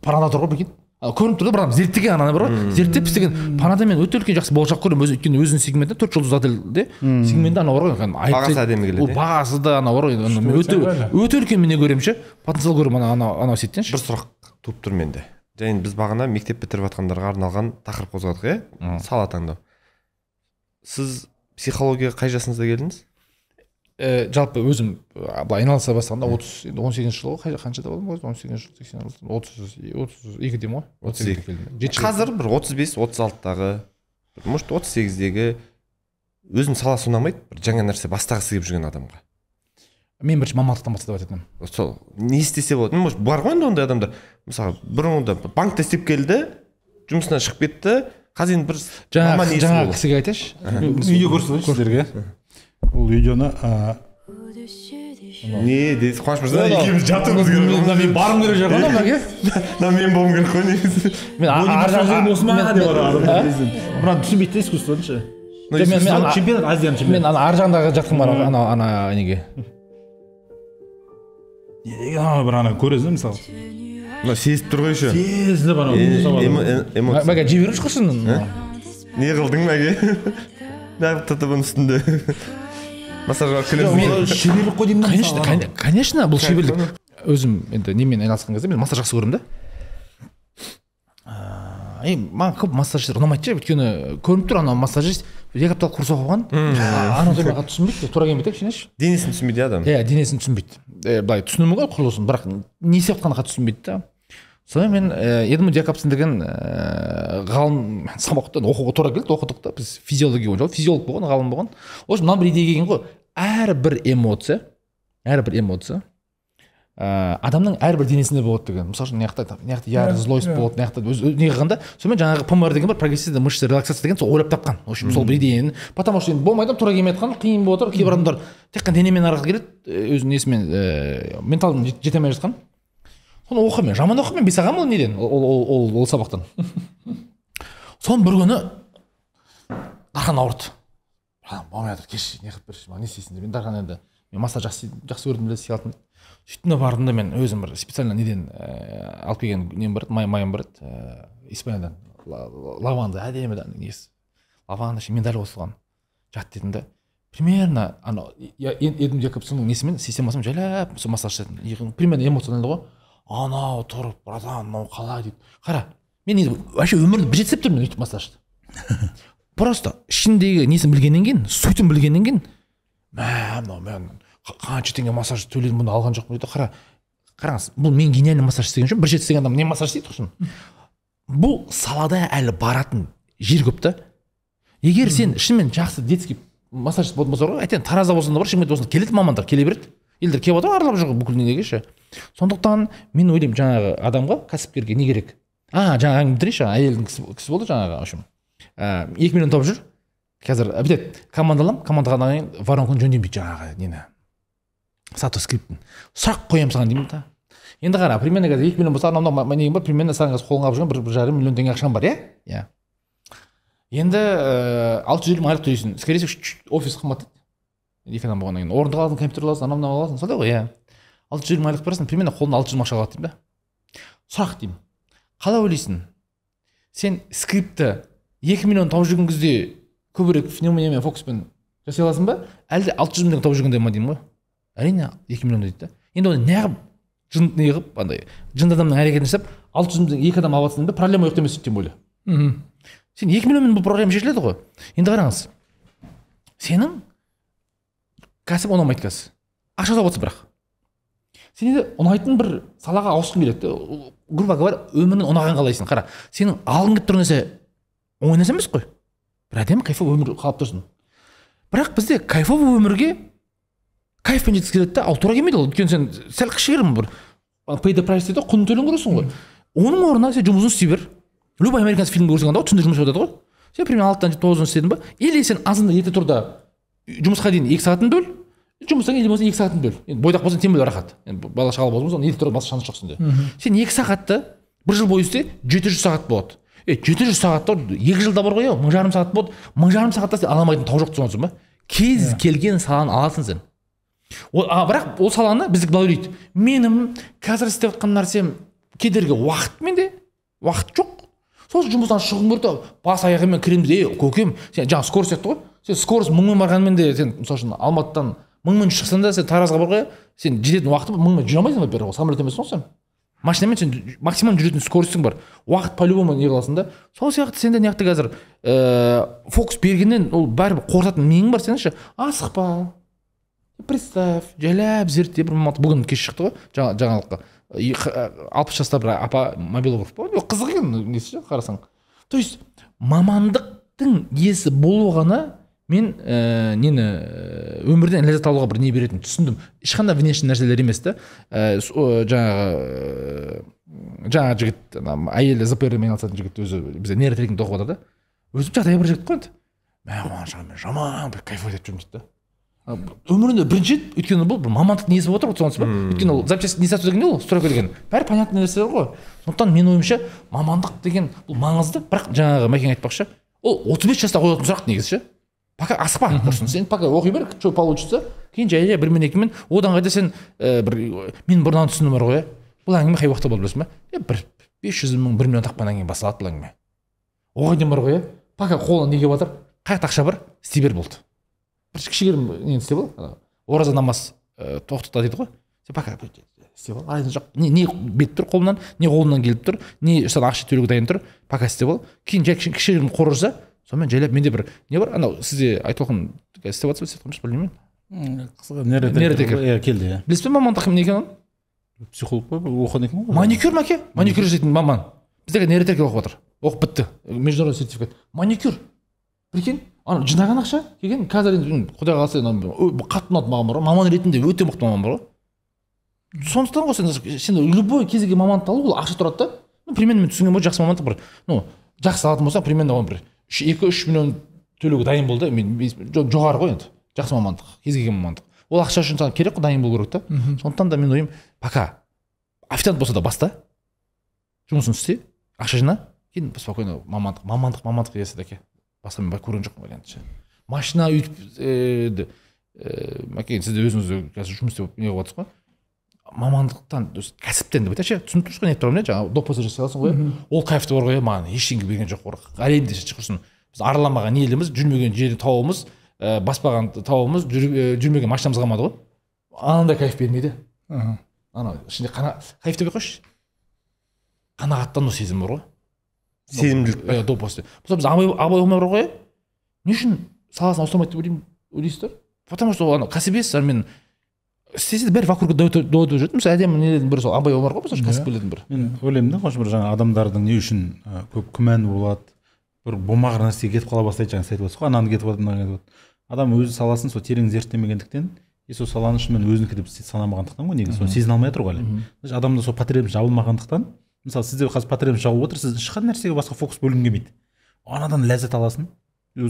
парада тұр ғой прикинь көрініп тұр да бірақ зерттеген ананы бар ғой зерттеп істеген панада мен өте үлкен жақсы болашақ көремін өзі өйткені өзінің сегменті төрт жұлдыз отельде сегментінде анау бар ғой бағасы әдемі келеді ол бағасы да анау бар ғой өте өте үлкен мен не көремін ше потенциал көремін ана анау анау сеттен бір сұрақ туып тұр менде және біз бағана мектеп бітіріп жатқандарға арналған тақырып қозғадық иә сала таңдау сіз психологияға қай жасыңызда келдіңіз ә, жалпы өзім былай айналыса бастағанда отыз енді он сегізінші жылы ғой қаншада болдым ғой он сегізінші жылы сексен алты отыз отыз екідемін ғой отыз екі қазір бір отыз бес отыз алтыдағы может отыз сегіздегі өзінің саласы ұнамайды бір жаңа нәрсе бастағысы келіп жүрген адамға мен бірінші мамандықтан бастап айтатын едім сол не істесе болады может бар ғой енді ондай адамдар мысалы бұрынғыда банкте істеп келді жұмысынан шығып кетті қазір енді бір жаңа жаңағы кісіге айтайыншы үйде көрсетіңізші сіздерге ол видеоны не деді қуаныш мырза екеуміз жатуымыз керек мына мен баруым керек жоқ ана мына мына мен болуым керек қой негізі мен осы ма деп мынаны түсінбейді да искусствоны ше чемпионат азияның чемпионаты мен ана ар жағындағы жатқан бар ана ана неге не деген ана бір ана көресің да мысалы мына сезіп тұр ғой еще сезіліп ана мәке жей беріңізші құрсын не қылдың мәке ттбның үстінде массажға күлемін шеберлік қой деймін конечно конечно бұл шеберлік өзім енді немен айналысқан кезде мен массаж жақсы көремін да и маған көп массажистер ұнамайды ше өйткені көрініп тұр анау массажист екі апталық курс оқыған анатомияға түсінбейді тура келмейді кішкенеші денесін түсінбейді иә, адам иә денесін түсінбейді былай түсінуі мүмкін құрылысын бірақ не істеп жатқанын қатты түсінбейді да сонымен мен эдмунд якобсен деген ғалым сабақта оқуға тура келді оқыдық та біз физиология бойынша физиолог болған ғалым болған в общем мынаған бір идея келген ғой әрбір эмоция әрбір эмоция ә, адамның әрбір денесінде болады деген мысалы үшін мына жақта мына жақта яр злость болады мына жақта өз не қылғанда сонымен жаңағы пмр деген бар прогрессивная мышца релаксация деген сол ойлап тапқан в общем сол идеяны потому что енді болмайды тура келмей жатқан қиын болып отыр кейбір адамдар тек қана денемен арқылы келеді э, өзінің несімен ііі э, менталын жете алмай жатқан соны оқы мен жаман оқы мен бес ол неден ол ол ол сабақтан соны бір күні арқан ауырды болмай жатыр келші неғып берші маған не істейсің деп дархан енді мен массаж жақсы жақсы көрдім де сыйлатынмын сөйттім да бардым да мен өзім бір специально неден ііі э, алып келген нем бар еді май майым бар еді э, ә, испаниядан лаванда әдемі да несі лаванда ше миндаль қосылған жат дедім да примерно анау едім якобсонның несімен системасымен жайлап сол массаж жасадым примерно эмоционально ғой анау тұрып братан мынау қалай дейді қара мен енді вообще өмірде бір рет істеп тұрмын мен өйтіп массажды просто ішіндегі несін білгеннен кейін сутін білгеннен кейін мә мынау мен қанша теңге массаж төледім бұны алған жоқпын дейді қара қараңыз бұл мен гениальный массаж істеген жоқпын бір жеті істеген адам не массаж істейді құрсын бұл салада әлі баратын жер көп та егер сен шынымен жақсы детский массаж болатын болса ғой әйтеуір таразда болсаң да бар шымкентте болсын келеді мамандар келе береді елдер келіп жатыр ғой аралап жүр бүкіл неге ше сондықтан мен ойлаймын жаңағы адамға кәсіпкерге не керек а жаңағы әңгіме бітірейінші әйелдің кісі болды жаңағы в общем ә, екі миллион тауып жүр қазір ә, бітеді команда аламын команда алғаннан кейін воронканы жөндеймін дейді жаңағы нені сату скриптін сұрақ қоямын саған деймін да енді қара примерно қазір екі миллион болса анау мынау нем бар примерно саған қазір қолыңа алып жүрген бір жарым миллион теңге ақшам бар иә иә енді ә, алты жүз елу мың айлық төлейсің скорее всего офис қымбат екі адам болғаннан кейін орындық аласың компьютер аласың анау мынау аласың солай ғой иә алты жүз елу мың айлық бересің примерно қолына алты жүз мың ақша қалады деймін да сұрақ деймін қалай ойлайсың сен скриптті екі миллион тауып жүрген кезде көбірек пневмониямен фокуспен жасай аласың ба әлде алты жүз мың тауып жүргенде ма деймін ғой әрине екі миллион дейді да енді оны неғып жын не қылып андай жынды адамның әрекетін жасап алты жүз мың екі адам алып жатсың да проблема жоқ емес тем более мхм сен екі миллионмен бұл проблема шешіледі ғой енді қараңыз сенің кәсіп ұнамайды қазір ақша тауып жатсың бірақ сен енді ұнайтын бір салаға ауысқың келеді да грубо говоря өмірің ұнағанын қалайсың қара сенің алғың келіп тұрған нәрсе оңай нәрсе емес қой бір әдемі кайфовый өмір қалып тұрсын бірақ бізде кайфовый өмірге кайфпен жеткісі келеді да ал тура келмейді ол өйткені сен сәл кішігірім бір pay the price дейді ғой құнын төлеуің керексің ғой оның орнына сен жұмысын істей бер любой американский фильмді көрсең анда түнде жұмыс жатады ғой сен примерно алтыдан тоғыздан істедің ба или сен азанда ерте тұр да жұмысқа дейін екі сағатын бөл жұмыстан кейін болмаса екі сағатын бөл енді бойдақ болсаң тем более рахат енді бала шағалы болсаң ерте тұрып басқа шанс жоқ сенде сен екі сағатты бір жыл бойы істе жеті жүз сағат болады е жеті жүз сағатта екі жылда бар ғой мың жарым сағат болды мың жарым сағатта сен ала алмайтын тау жоқ түсініп ба кез иә. келген саланы аласың сен ол а бірақ ол саланы біздікі былай ойлайды менің қазір істеп жатқан нәрсем кедергі уақыт менде уақыт жоқ сосын жұмыстан шығуым керек бас аяғымен кіремін ей көкем сен жаңағы скорость айтты ғой сен скорость мыңмен барғанмен де сен мысалы үшін алматыдан мыңмен шықсаң да сен таразға бар ғой сен жететін уақыты мыңмен жүре алмайсың во первых ол самолет емес қой сен машинамен сен максимум жүретін скоростың бар уақыт по любому не қыласың да сол сияқты сенде неғақты қазір ә, фокус бергеннен ол бәрібір қорытатын миың бар сенің ше асықпа представь жайлап зерттеп бір бүгін кеш шықты ғой жаңа, жаңалыққа э, алпыс жаста бір апа мобилограф па қызық екен несі қарасаң то есть мамандықтың иесі болу ғана мен ә, нені э, өмірден ләззат алуға бір не беретінін түсіндім ешқандай внешний нәрселер емес та ә, э, жаңағы жаңа жігіт ана әйелі зпрмен айналысатын жігіт өзі бізде нейротрекинг оқып жатыр да өзі жағдайы бар жігіт қой енді мә мен жаман бір кайфовать етіп жүрмін дейді да өмірінде бірінші рет өйткені бұл бір мамандық несі болып отыр ғой түсініп ба өйткені ол запчасть не сату деген не ол стройка деген бәрі понятный нәрселер ғой сондықтан менің ойымша мамандық деген бұл маңызды бірақ жаңағы мәкең айтпақшы ол отыз бес жаста қойылатын сұрақ негізі ше пока асықпа құрсын сен пока оқи бер что получится кейін жай жай бірімен екімен одан қайта сен э, бір мен бұрыннан түсінігім бар ғой иә бұл әңгіме қай уақытта болды білесің ба е бір бес жүз мың бір миллион тапқаннан кейін басталады бұл әңгіме оған дейін бар ғой иә пока қолыңа не келіп жатыр қай жақта ақша бар істей бер болды бір кішігірім нені істе бол ораза намаз ыыы э, тоқтата дейді ғой сен пока істеп ал разница жоқ не не бет тұр қолымнан не қолымнан келіп тұр не саған ақша төлеуге дайын тұр пока істе бол кейін жай кішігірім қор жаса сонымен жайлап менде бір не бар анау сізде қазір істеп ба істеп білмеймін нейротекер иә келді иә білесіз бе мамандық кім не екенін психолог па оқыған екен ғой маникюр ма әке маникюр жасайтын маман бізде нейротехника оқып жатыр оқып бітті международный сертификат маникюр прикинь ана жинаған ақша келген қазір енді құдай қаласа қатты ұнады маған бар ғой маман ретінде өте мықты маман бар ғой сондықтан ғой сен сен любой келген мамандықты алу ол ақша тұрады да ну примерно мен түсінгенім бойынша жақсы мамандық бір ну жақсы алатын болсаң примерно оны бір екі үш миллион төлеуге дайын бол да мен жоғары ғой енді жақсы мамандық кез келген мамандық ол ақша үшін саған керек қой дайын болу керек та сондықтан да мен ойым пока официант болса да баста жұмысын істе ақша жина кейін спокойно мамандық мамандық мамандық деседі дәке басқа мен көрген жоқпын вариантшы машина үйтіп мәкең э, э, сіз де өзіңіз қазір жұмыс істеп не қылып жатырсыз ғой мамандықтан кәсіптен деп айтайықшы түсініп тұрсыз ғой не айтып тұрғанымды иә? жаңағы допоз жасай аласың ғой иә? ол кайфты бар ғой иә, маған ештеңе берген жоқ әлемде құрсын біз араламаған еліміз жүрмеген жерді тауымыз ә, баспаған тауымыз жүр, ә, жүрмеген машинамыз қалмады ғой анандай кайф бермейді анау ішінде қана кайф деп қойшы қанағаттану сезімі бар ғой сезімділік иә допоз мысалы біз абай абай болмай бар ғой не үшін саласын ауыстырмайды деп ойлаймын ойлайсыздар потому что ана кәсібиесіз мен істесе бәрі вокруг до жүреді мысалы әдемі нелердің бірі сол абай омар ғой мысалы кәсіпкерлердің иә. бірі мен ойлаймын да қош бір жаңағы адамдардың не үшін көп күмән болады бір болмаған нәрсеге кетіп қала бастайды жаңа сіз айтып отырсыз ғой ананы кетіп жатыр мынаны кетіп жатыр адам өз саласын сол терең зерттемегендіктен и сол саланы шынымен өзінікі деп санамағандықтан ғой негізі соны сезіне алмай жатыр ғой әлі адамда сол потребность жабылмағандықтан мысалы сізде қазір потребность жабылып отыр сіз ешқандай нәрсеге басқа фокус бөлгің келмейді анадан ләззат аласың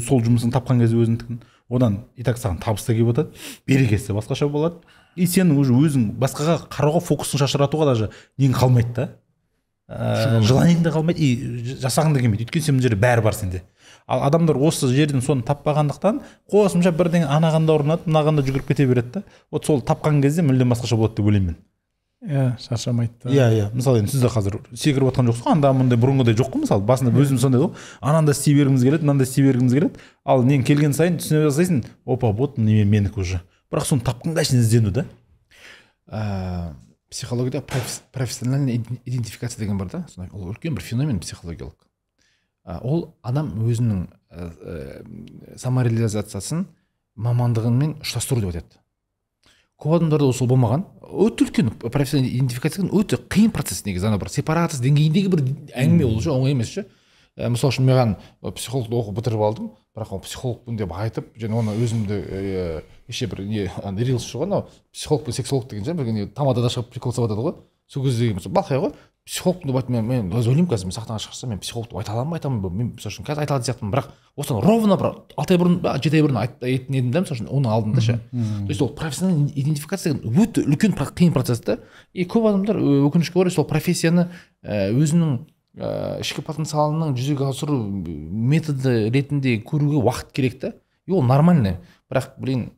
сол жұмысыңды тапқан кезде өзіңдікін одан и так саған табыс та келіп жатады берекесі басқаша болады и сен уже өзің басқаға қарауға фокусын шашыратуға даже нең қалмайды да ыыы ә, желаниең де қалмайды и жасағың да келмейді өйткені сен жерде бәрі бар сенде ал адамдар осы жерден соны таппағандықтан қосымша бірдеңе анағанда ұрынады мынағанда жүгіріп кете береді да вот сол тапқан кезде мүлдем басқаша болады деп ойлаймын мен иә шаршамайды иә иә мысалы енді сіз де қазір секіріп жатқан жоқсыз ғой анда мұндай бұрынғыдай жоқ қой мысалы басында иә. өзім сондай ғой ананы да істей бергіміз келеді мынаны да істей бергіміз келеді ал нең келген сайын түсіне бастайсың опа вот немен менікі уже бірақ соны тапқанға шейін іздену да психологияда профессиональный идентификация деген бар да ол үлкен бір феномен психологиялық ол адам өзінің самореализациясын мамандығымен ұштастыру деп айтады көп адамдарда сол болмаған өте үлкен профессиональный идентификация өте қиын процесс негізі анау бір сепарация деңгейіндегі бір әңгіме ол же оңай емес ше ә, мысалы үшін маған психологты оқып бітіріп алдым бірақ ол психологпын деп айтып және оны өзімді ә, кеше бір не ана рилс жүр ғой анау психолог сексолог деген ше бірге тамадада шығып прикол салып жатады ғой сол кезде балқай ғой психологпын деп айтып мен мен өзі ойлаймын қазір мен сахнаға шықсам мен психолог деп айта аламын ба алмаймын ба мен мысалы үшін қазір айта алатын сияқтымын бірақ осыдан ровно бір алты ай бұрын ба жеті ай бұрын айтатын едім да мысалы үшін оның алдында ше то есть ол профессиональный идентификация деген өте үлкен қиын процесс та и көп адамдар э, өкінішке орай сол профессияны э, өзінің Э, ішкі потенциалының жүзеге асыру методы ретінде көруге уақыт керек та и ол нормально бірақ блин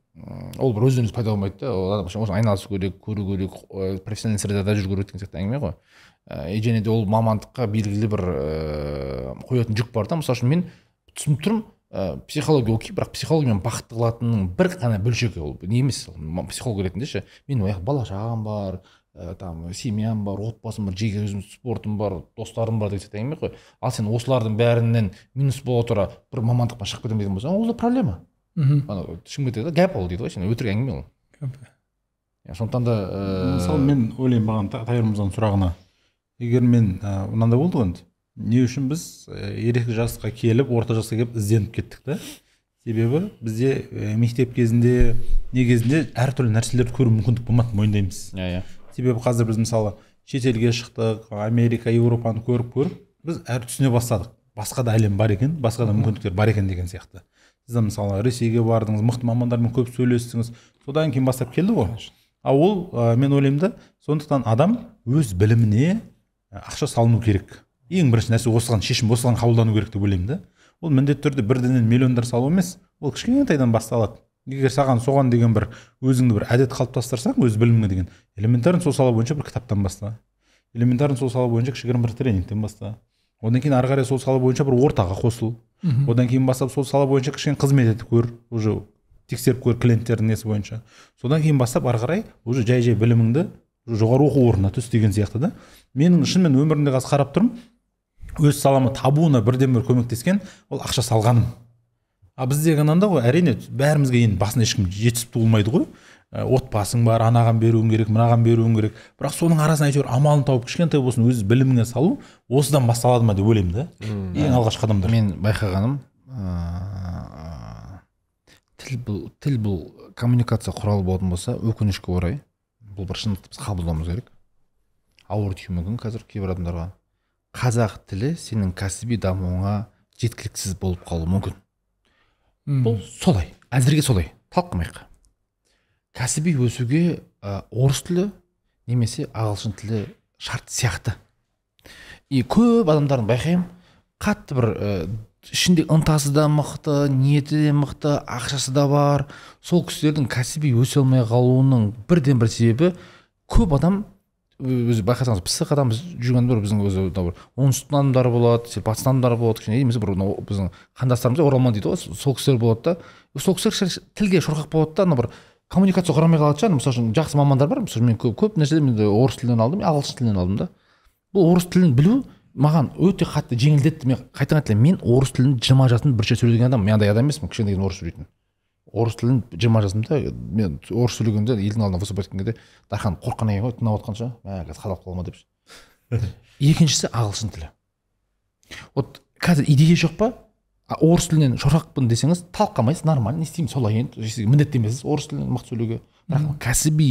ол бір өзінен өзі пайда болмайды да ол адам айналысу керек көру керек профессиональный средада жүру керек деген сияқты әңгіме ғой ә, және де ол мамандыққа белгілі бір ыыы э, қоятын жүк бар да мысалы үшін мен түсініп тұрмын ә, психология окей бірақ мен бақытты қылатынның бір ғана бөлшегі ол не емес психолог ретінде ше менің аяқ бала шағам бар ә, там семьям бар отбасым бар жеке өзім спортым бар достарым бар деген сияқты әңгіме ғой ал сен осылардың бәрінен минус бола тұра бір мамандықпен шығып кетемін деген болсаң ол да проблема мхм ана шымкентте гәп ол дейді ғой сен өтірік әңгіме ол сондықтан да ыыы э, мысалы мен ойлаймын баған тайыр мырзаның сұрағына егер мен э, мынандай болды ғой енді не үшін біз ересек жасқа келіп орта жасқа келіп ізденіп кеттік та себебі бізде мектеп кезінде не кезінде әртүрлі нәрселерді көру мүмкіндік болмады мойындаймыз иә иә себебі қазір біз мысалы шетелге шықтық америка еуропаны көріп көріп біз әр түсіне бастадық басқа да әлем бар екен басқа да мүмкіндіктер бар екен деген сияқты сіз мысалы ресейге бардыңыз мықты мамандармен көп сөйлестіңіз содан кейін бастап келді ғой ал ол ә, мен ойлаймын да сондықтан адам өз біліміне ақша салыну керек ең бірінші нәрсе осыған шешім осыған қабылдану керек деп ойлаймын да ол міндетті түрде бірден миллиондар салу емес ол кішкентайдан басталады егер саған соған деген бір өзіңді бір әдет қалыптастырсаң өз біліміңе деген элементарно сол сала бойынша бір кітаптан баста элементарно сол сала бойынша кішігірім бір тренингтен баста одан кейін ары қарай сол сала бойынша бір ортаға қосыл одан кейін бастап сол сала бойынша кішкене қызмет етіп көр уже тексеріп көр клиенттердің несі бойынша содан кейін бастап ары қарай уже жай жай біліміңді жоғары оқу орнына түс деген сияқты да менің шынымен өмірімде қазір қарап тұрмын өз салама табуына бірден бір көмектескен ол ақша салғаным а бізде анандай ғой әрине бәрімізге енді басында ешкім жетісіп туылмайды ғой ә, отбасың бар анаған беруің керек мынаған беруің керек бірақ соның арасынан әйтеуір амалын тауып кішкентай болсын өз біліміңе салу осыдан басталады ма деп ойлаймын да ең алғашқы қадамдар мен байқағаным ә, тіл бұл тіл бұл коммуникация құралы болатын болса өкінішке орай бұл бір шындықты біз қабылдауымыз керек ауыр тиюі мүмкін қазір кейбір адамдарға қазақ тілі сенің кәсіби дамуыңа жеткіліксіз болып қалуы мүмкін бұл солай әзірге солай талқымайық кәсіби өсуге орыс тілі немесе ағылшын тілі шарт сияқты и көп адамдардың байқаймын қатты бір ә, ішінде ынтасы да мықты ниеті де мықты ақшасы да бар сол кісілердің кәсіби өсе алмай қалуының бірден бір себебі көп адам өзі байқасаңыз пысық адам біз жүрген адамдар біздің өзі мынау бір оңтүстіктің адамдары болады батыстың адамдары болады кішкене немесе бір біздің қандастарымыз оралман дейді ғой сол кісілер болады да сол кісілер тілге шорқақ болады да анау бір коммуникация құра алмай қалады шығар мысалы үшін жақсы мамандар бар мысалы мен көп, көп нәрседен мен орыс тілінен алдым ағылшын тілінен алдым да бұл орыс тілін білу маған өте қатты жеңілдетті мен қайтадан айтайын мен орыс тілін жиырма жасымда бірінші сөйлеген адаммын мен андай адам емеспін кішкентай кезімде орыс сөйлейтін орыс тілін жиырма жасымда мен орыс сөйлегенде елдің алдына выступать кезде дархан қорыққаннан кейін ғой тыңдап жатқанша мә қазір қазақ қала ма деп екіншісі ағылшын тілі вот қазір идея жоқ па орыс тілінен шорақпын десеңіз талқыламайсыз нормально не істеймін солай енді міндетті емессіз орыс тілін мықты сөйлеуге бірақ кәсіби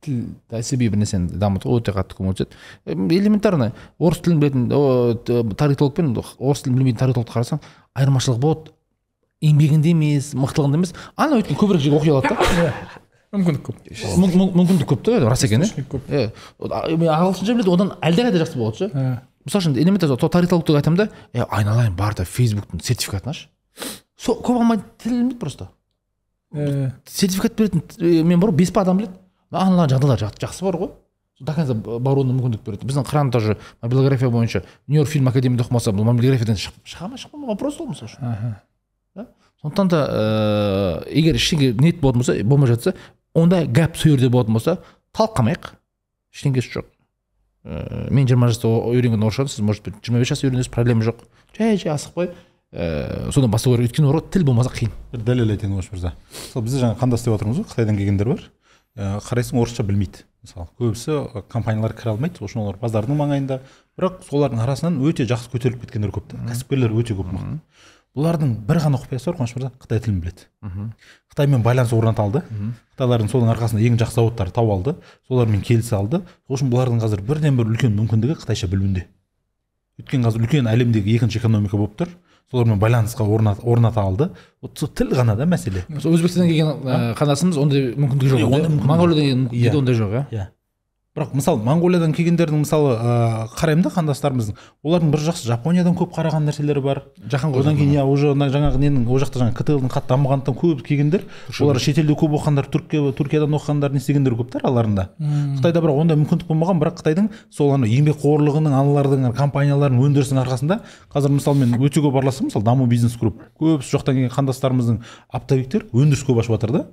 тіл кәсіби бір нәрсені дамытуға өте қатты көңіл түседі элементарно орыс тілін білетін тарихтологпен орыс тілін білмейтін тарихтологты қарасаң айырмашылық болады еңбегінде емес мықтылығында емес ана өйткені көбірек жерге оқи алады да иә. мүмкіндік көп мүмкіндік көп та рас екен иә көп иә ағылшынша біледі одан әлдеқайда жақсы болады ше ә. мысалы үшін элементарно тарихологты айтамын да е айналайын бар да фейсбуктың сертификатын ашы сол көп алмайтын тіл білмейді просто ә. сертификат беретін мен бар ғой бес па адам біледі анаған жағдайлар жақсы бар ғой до конца баруына мүмкіндік береді біздің қыран тоже мобилография бойынша нью йорк фильм академияда оқымаса бұл мобилографиядан шыға ма шықпай ма вопрос ол мысалы үшін сондықтан да ыыы э, егер ештеңе ниет э, болатын болса болмай жатса онда гәп сол жерде болатын болса талқыламайық ештеңесі жоқ ыыы э, мен жиырма жаста үйренген орысшаны сіз может быть жиырма бес жаста үйренесіз проблема жоқ жай жай асықпай ә, содан бастау керек өйткені оларға тіл болмаса қиын бір дәлел айтайын ош мырза мысалы бізде жаңа қандас деп жатырмыз ғой қытайдан келгендер бар қарайсың орысша білмейді мысалы көбісі компаниялар кіре алмайды сол үшін олар базардың маңайында бірақ солардың арасынан өте жақсы көтеріліп кеткендер көп та кәсіпкерлер өте көп бұлардың бір ғана құпиясы бар қуаныш мырза қытай тілін біледі қытаймен байланыс орната алды қытайлардың соның арқасында ең жақсы зауыттарды тауып алды солармен келісе алды сол үшін бұлардың қазір бірден бір үлкен мүмкіндігі қытайша білуінде өйткені қазір үлкен әлемдегі екінші экономика болып тұр солармен байланысқа орната, орната алды вот сол тіл ғана да мәселе өзбекстаннан келген қандасымыз ондай мүмкіндік жоқ ондай мүмкіндік иә. ондай жоқ иә иә бірақ мысалы моңғолиядан келгендердің мысалы ыыы э, қараймын да қандастарымыздың олардың бір жақсы жапониядан көп қараған нәрселері бар жаһан одан кейін иә уже жаңағы ненің ол жақта жаңағы ктл қатты дамығандықтан көп келгендер олар шетелде көп оқығандар түркия түркиядан оқығандар не істегендер көп та араларында қытайда бірақ ондай мүмкіндік болмаған бірақ қытайдың сол ана еңбекқорлығының аналардың компанияларының өндірісінің арқасында қазір мысалы мен өте көп араласамын мысалы даму бизнес групп көбісі жоқтан келген қандастарымыздың оптовиктер өндіріс көп ашып жатыр да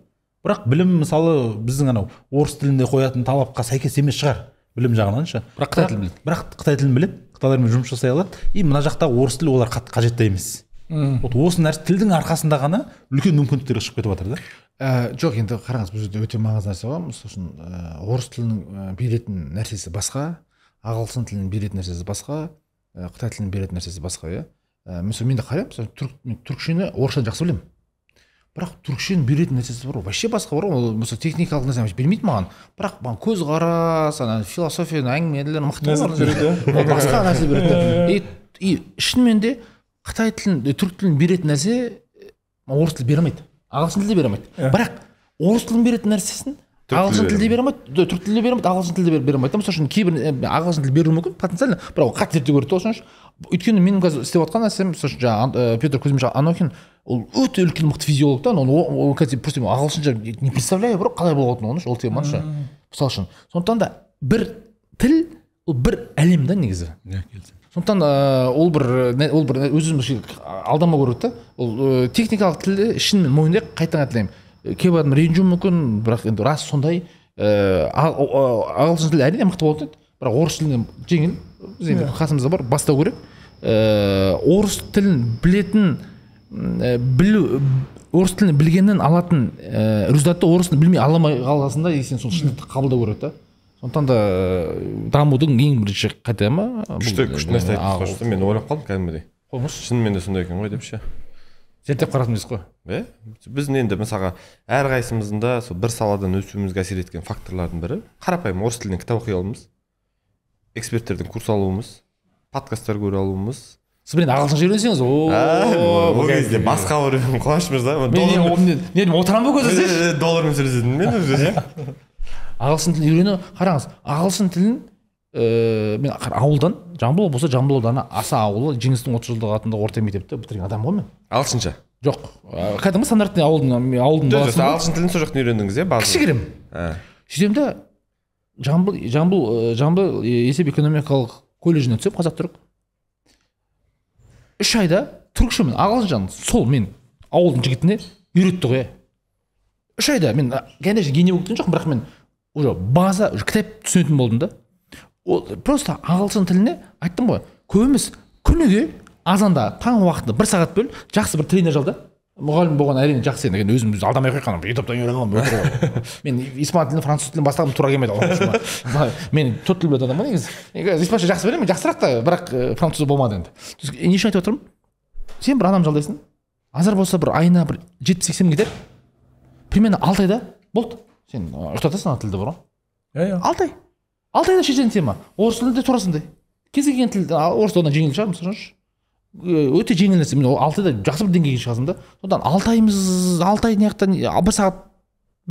бірақ білім мысалы біздің анау орыс тілінде қоятын талапқа сәйкес емес шығар білім жағынан ше бірақ қытай тілін біледі бірақ қытай тілін біледі қытайлармен жұмыс жасай алады и мына жақта орыс тілі олар қатты қажет те емес вот осы нәрсе тілдің арқасында ғана үлкен мүмкіндіктер шығып кетіп жатыр да ә, жоқ енді қараңыз бұл жерде өте маңызды нәрсе бар мысалы үшін ә, орыс тілінің ә, беретін нәрсесі басқа ағылшын тілінің беретін нәрсесі басқа ә, қытай тілінің беретін нәрсесі басқа иә ә, мысалы мен де қараймын түрк мен түркшені орысша жақсы білемін бірақ түрікшенің беретін нәрсесі бар ғой вообще басқа бар ғой ол мысалы техникалық нәрсе бермейді маған бірақ маған көзқарас ана философияның әңгімелер мықты иә? басқа нәрсе береді и и шынымен де қытай тілін түрік тілін беретін нәрсе орыс тілі бере алмайды ағылшын тілі де бере алмайды бірақ орыс тілін беретін нәрсесін ағылшын де бере алмайды түрік де бере алмайды ағылшын де бере алмайды мысалы үшін кейбір ағылшын тілі беруі мүмкін потенциально бірақ ол қатты зерттеу керек та ол үшін өйткені менің қазір істеп жатқан нәрсем мысалы үшін жаңағы э, петр кузьмич анохин ол өте үлкен мықты физиолог та ол қазір просто мен ағылшынша не представляю бірақ қалай болатынын оны ол теманы ше мысалы үшін сондықтан да бір тіл ол бір әлем да негізі сондықтан ыыы э, ол бір ол бір өзіміз алдамау керек та ол э, техникалық тілді шынымен мойындайық қайтадан қайталаймын кейбір адам ренжуі мүмкін бірақ енді рас сондай ыыы ағылшын тілі әрине мықты болатын еді бірақ орыс тілінен жеңіл біз енді қасымызда бар бастау керек ә, орыс тілін білетін ә, білу орыс тілін білгеннен алатын ә, э, результатты орыс тілін білмей ала алмай қалғасын да и сен сол шындықты қабылдау керек та сондықтан да дамудың ең бірінші қадамы күшті күшті нәрсе айтып мен ойлап қалдым кәдімгідей қойыңызшы шынымен де сондай екен ғой деп ше зерттеп қарадыңыз ғой иә біздің енді мысалға әрқайсымыздың да сол бір саладан өсуімізге әсер еткен факторлардың бірі қарапайым орыс тілінен кітап оқи алуымыз эксперттерден курс алуымыз подкасттар көре алуымыз сіз бір ағылшынша үйренсеңіз ә, ол кезде басқа бір қуаныш мырза не отырамын ба көзі доллармен сөйлесетін мен уже иә. ағылшын тілін үйрену қараңыз ағылшын тілін ыыы э, мен ауылдан жамбыл облысы жамбыл ауданы аса ауылы жеңістің отыз жылдығы атындағы орта мектепті бітірген адам ғой мен ағылшынша жоқ кәдімгі стандартный ауылдың ауылдың баласы ағылшын тілін сол жақтан үйрендіңіз иә кішігірім ә. сөйтемін да жамбыл жамбыл э, жамбыл э, есеп экономикалық колледжіне түсемін қазақ түрік үш айда түрікше мен ағылшыншаны сол мен ауылдың жігітіне үйретті ғой иә. үш айда мен конечно гений болып кеткен жоқпын бірақ мен уже база уже кітап түсінетін болдым да ол просто ағылшын тіліне айттым ғой көбіміз күніге азанда таң уақытында бір сағат бөл жақсы бір тренер жал мұғалім болған әрине жақсы енді өзім алдамай ақ қояйық ютубтан үйрене өтірік мен испан тілін француз тілін бастағым тура келмеді мен төрт тіл білетін адаммын негізі испанша жақсы білемін жақсырақ та бірақ э, француз болмады енді не үшін айтып отырмын сен бір адам жалдайсың азар болса бір айына бір жетпіс сексен кетер примерно алты айда болды сен э, ұйықтатасың ана тілді бар ғой иә иә алты ай алты айда шешетін тема орыс тілінде тура сондай кез келген тіл орыс одан жеңіл шығар мысалы мысал өте жеңіл нәрсе мен ол алтыда жақсы бір деңгейге шығасың да содан алты аймыз алты ай мына жақтан бір сағат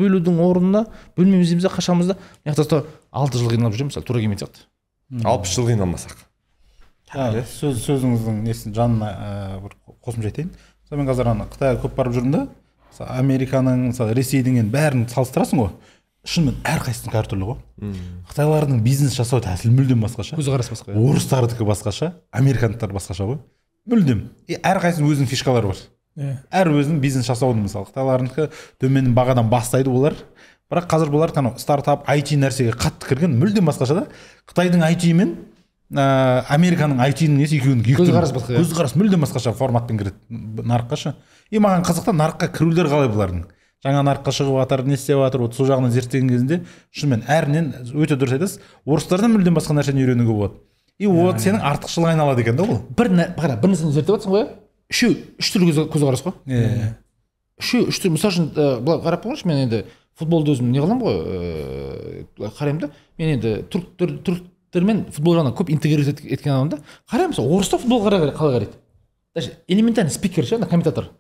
бөлудің орнына бөлмеміз дейміз да қашамыз да мына жақта алты жыл қиналып жүремін мысалы тура келмейтін сияқты алпыс жыл қиналмасақ сөз сөзіңіздің несін жанына бір қосымша айтайын мысалы мен қазір ана қытайға көп барып жүрмін да мысалы американың мысалы ресейдің енді бәрін салыстырасың ғой шынымен әрқайсысынікі әртүрлі ғой қытайлардың бизнес жасау тәсілі мүлдем басқаша көзқарас басқа орыстардікі басқаша американдықтар басқаша ғой мүлдем и әрқайсысының өзінің фишкалары бар иә әр өзінің бизнес жасаудың мысалы қытайлардікі төмен бағадан бастайды олар бірақ қазір бұлар анау стартап IT нәрсеге қатты кірген мүлдем басқаша да қытайдың IT мен ә, американың айтиның несі екеуінің көзқарас басқа иә. көзқарас мүлдем басқаша форматпен кіреді нарыққа ше и маған қызық та нарыққа кірулері қалай бұлардың жаңа нарыққа шығып жатыр не істеп жатыр вот сол жағынан зерттеген кезінде шынымен әрінен өте дұрыс айтасыз орыстардан мүлдем басқа нәрсені үйренуге болады и вот сенің артықшылығыңа айналады екен да ол бір қара бір нәрсені зерттеп жатрсың ғой иә үшеу үш түрлі көзқарас қой иә үшеу үш түрлі мысалы үшін э, былай қарап қойыңызшы мен енді футболды өзім не қыламын ғой э, ыыы қараймын да мен енді түріктер түріктермен футбол жағынан көп интегрировать еткен адаммын да қараймын мысалы орыстар футболға қалай қарайды даже элементарный спикер ше ана комментатор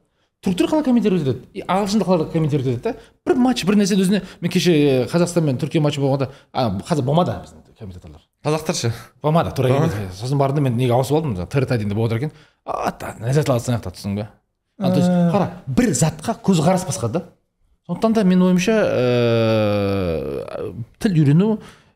түріктер қалай комментировать етеді ағылшындар қалай комментировать етеді да бір матч бір нәрсені өзіне мен кеше қазақстан мен түркия матчы болғанда а қазір болмады біздің комментаторлар қазақтар ше болмады тура сосын бардым мен неге ауысып алдым трт дегенде болып отыр екен ләззат алады сан жақта түсдің ба то есть ә. қара бір затқа көзқарас басқа да сондықтан да менің ойымша ыыы ә, тіл үйрену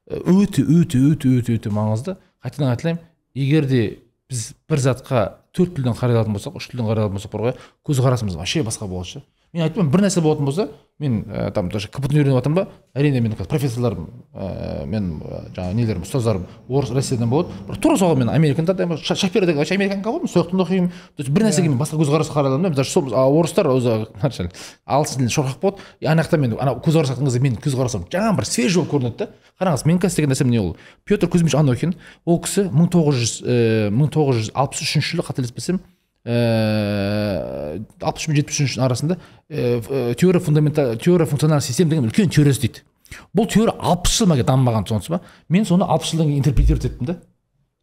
ә, өте өте өте өте өте маңызды қайтадан қайталаймын егер де біз бір затқа төрт тілден қарай алатын болсақ үш тілден қарай алатын болсақ бар ғой көзқарасымыз вообще басқа болады ше мен айтпаймын бір нәрсе болатын болса мен ә, там даже кпт үйреніп жатырмын ба әрине менің профессорларым ә, мен э, жаңағы нелерім ұстаздарым орыс россиядан болады бірақ тура соған мен американы таңдаймын деген вообще американка ғой мен сол жақтан оқимын то есть бір нәрсеге мен басқа көзқарас қарай аламын да даже сол орыстар өзі алыс тілінде шорқақ болады и ана жақта мен ана көзқарас айтқан кезде менің көзқарасым жаңа бір свежий болып көрінеді да қараңыз менің қазір істеген нәрсем не ол петр кузьмич анохин ол кісі мың тоғыз жүз мың тоғыз жүз алпыс үшінші жылы қателеспесем Э, алпыс үш пен жетпіс үшінші арасында э, э, теория фундаментал теория функциональных систем деген үлкен теориясы дейді бұл теория алпыс жыл дамымаған түсініңіз ба мен соны алпыс жылдан кейін интерпретировать еттім да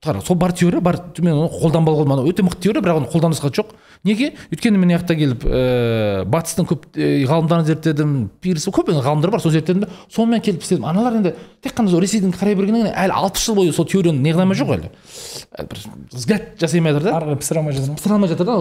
қара сол бар теория бар мен оны қолданбалы қылдым өте мықты теория бірақ оны қолданысқа жоқ неге өйткені мен мына келіп ә, батыстың көп ә, ғалымдарын зерттедім пирс көп енді ғалымдар бар сол зерттедім да сонымен келіп істедім аналар енді тек қана сол ресейдің қарай бергеннен әлі алпыс жыл бойы сол теорияны не қыла алмай жоқ әлі бір взгляд жасай алмай жатыр да ары қарай пісіре алмай жатыр пісіре алмай жатыр да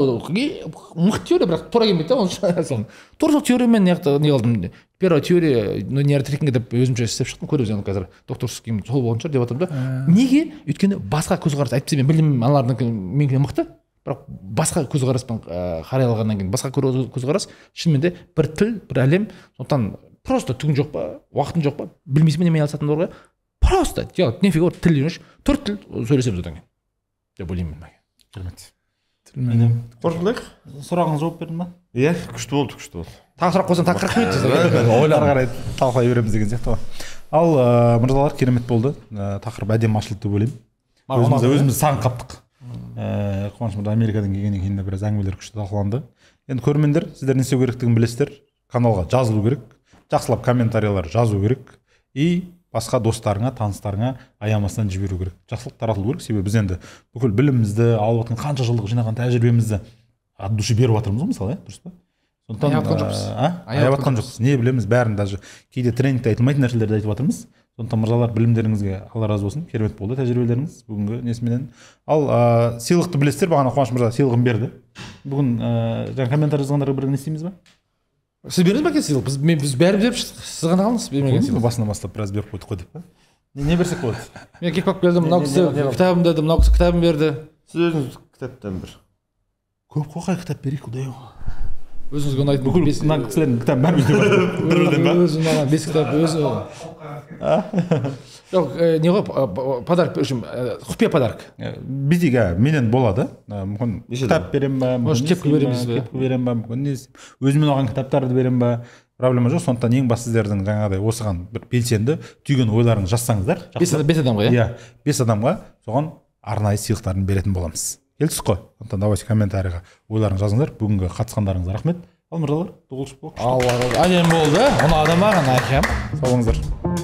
мықты теория бірақ тура келмейді да оны тура сол теориямен не қылдым первая теория ну деп өзімше істеп шықтым көреміз енді қазір докторский сол болған шығар деп жатырмын да ә. неге өйткені басқа көзқарас әйтпесе мен білдім аналардікі менікі мықты бірақ басқа көзқараспен э, қарай алғаннан кейін басқа көзқарас шынымен де бір тіл бір әлем сондықтан просто түгің жоқ па уақытың жоқ па білмейсің бе немен айналысатыныңды просто нефиг тіл үйренші төрт тіл сөйлесеміз одан кейін деп ойлаймын мен керемет қорытындылайық сұрағыңа жауап бердім ба иә күшті болды күшті болды тағы сұрақ қойсаң тағы қырық минут ары қарай талқылай береміз деген сияқты ғой ал э, мырзалар керемет болды э, тақырып әдемі ашылды деп ойлаймын өзімізді өзіміз сағынып қаптық Э, қуаныш мырза америкадан келгеннен кейін де біраз әңгімелер күшті талқыланды енді көрермендер сіздер не істеу керектігін білесіздер каналға жазылу керек жақсылап комментариялар жазу керек и басқа достарыңа таныстарыңа аямастан жіберу керек жақсылық таратылу керек себебі біз енді бүкіл білімімізді алып жатқан қанша жылдық жинаған тәжірибемізді от души беріп жатырмыз ғой мысалы иә дұрыс па сондықтан аяп жатқан жоқпыз не білеміз бәрін даже кейде тренингте айтылмайтын нәрселерді айтып жатырмыз сондықтан мырзалар білімдеріңізге алла разы болсын керемет болды тәжірибелеріңіз бүгінгі несіменен ал ә, сыйлықты білесіздер бағана қуаныш мырза сыйлығын берді бүгін ә, жаңа комментарий жазғандарға бір не істейміз ба сіз бердіңіз ба әке сыйлық біз біз бәрі беріп шықтық сіз ғана қалдыңыз бермеген сыйлық басынан бастап біраз беріп қойдық қой деп па не, не берсек болады мен келіп алып келдім мынау кісі кітабым деді мынау кісі кітабын берді сіз өзіңіз кітаптан бір көп қой қай кітап берейік құдай ау өзіңізге ұнайтын бүкіл мына кісілердің кітабын бәрі үйде бар бір бірден ба өзі ұнаған бес кітап өзі жоқ не ғой подарок общем құпия подарок бізде менен болады мүмкін кітап беремін ба может кепка береміз ба кепка беремін ба мүмкін не өзімен ұнаған кітаптарды беремін ба проблема жоқ сондықтан ең бастысы сіздердің жаңағыдай осыған бір белсенді түйген ойларыңызды жазсаңыздар бес адамға иә бес адамға соған арнайы сыйлықтарын беретін боламыз келістік қой сондықтан давайте комментарийға ойларыңызды жазыңыздар бүгінгі қатысқандарыңызға рахмет ал мырзалар алла разы әдемі болды ұнады маған әкем сау болыңыздар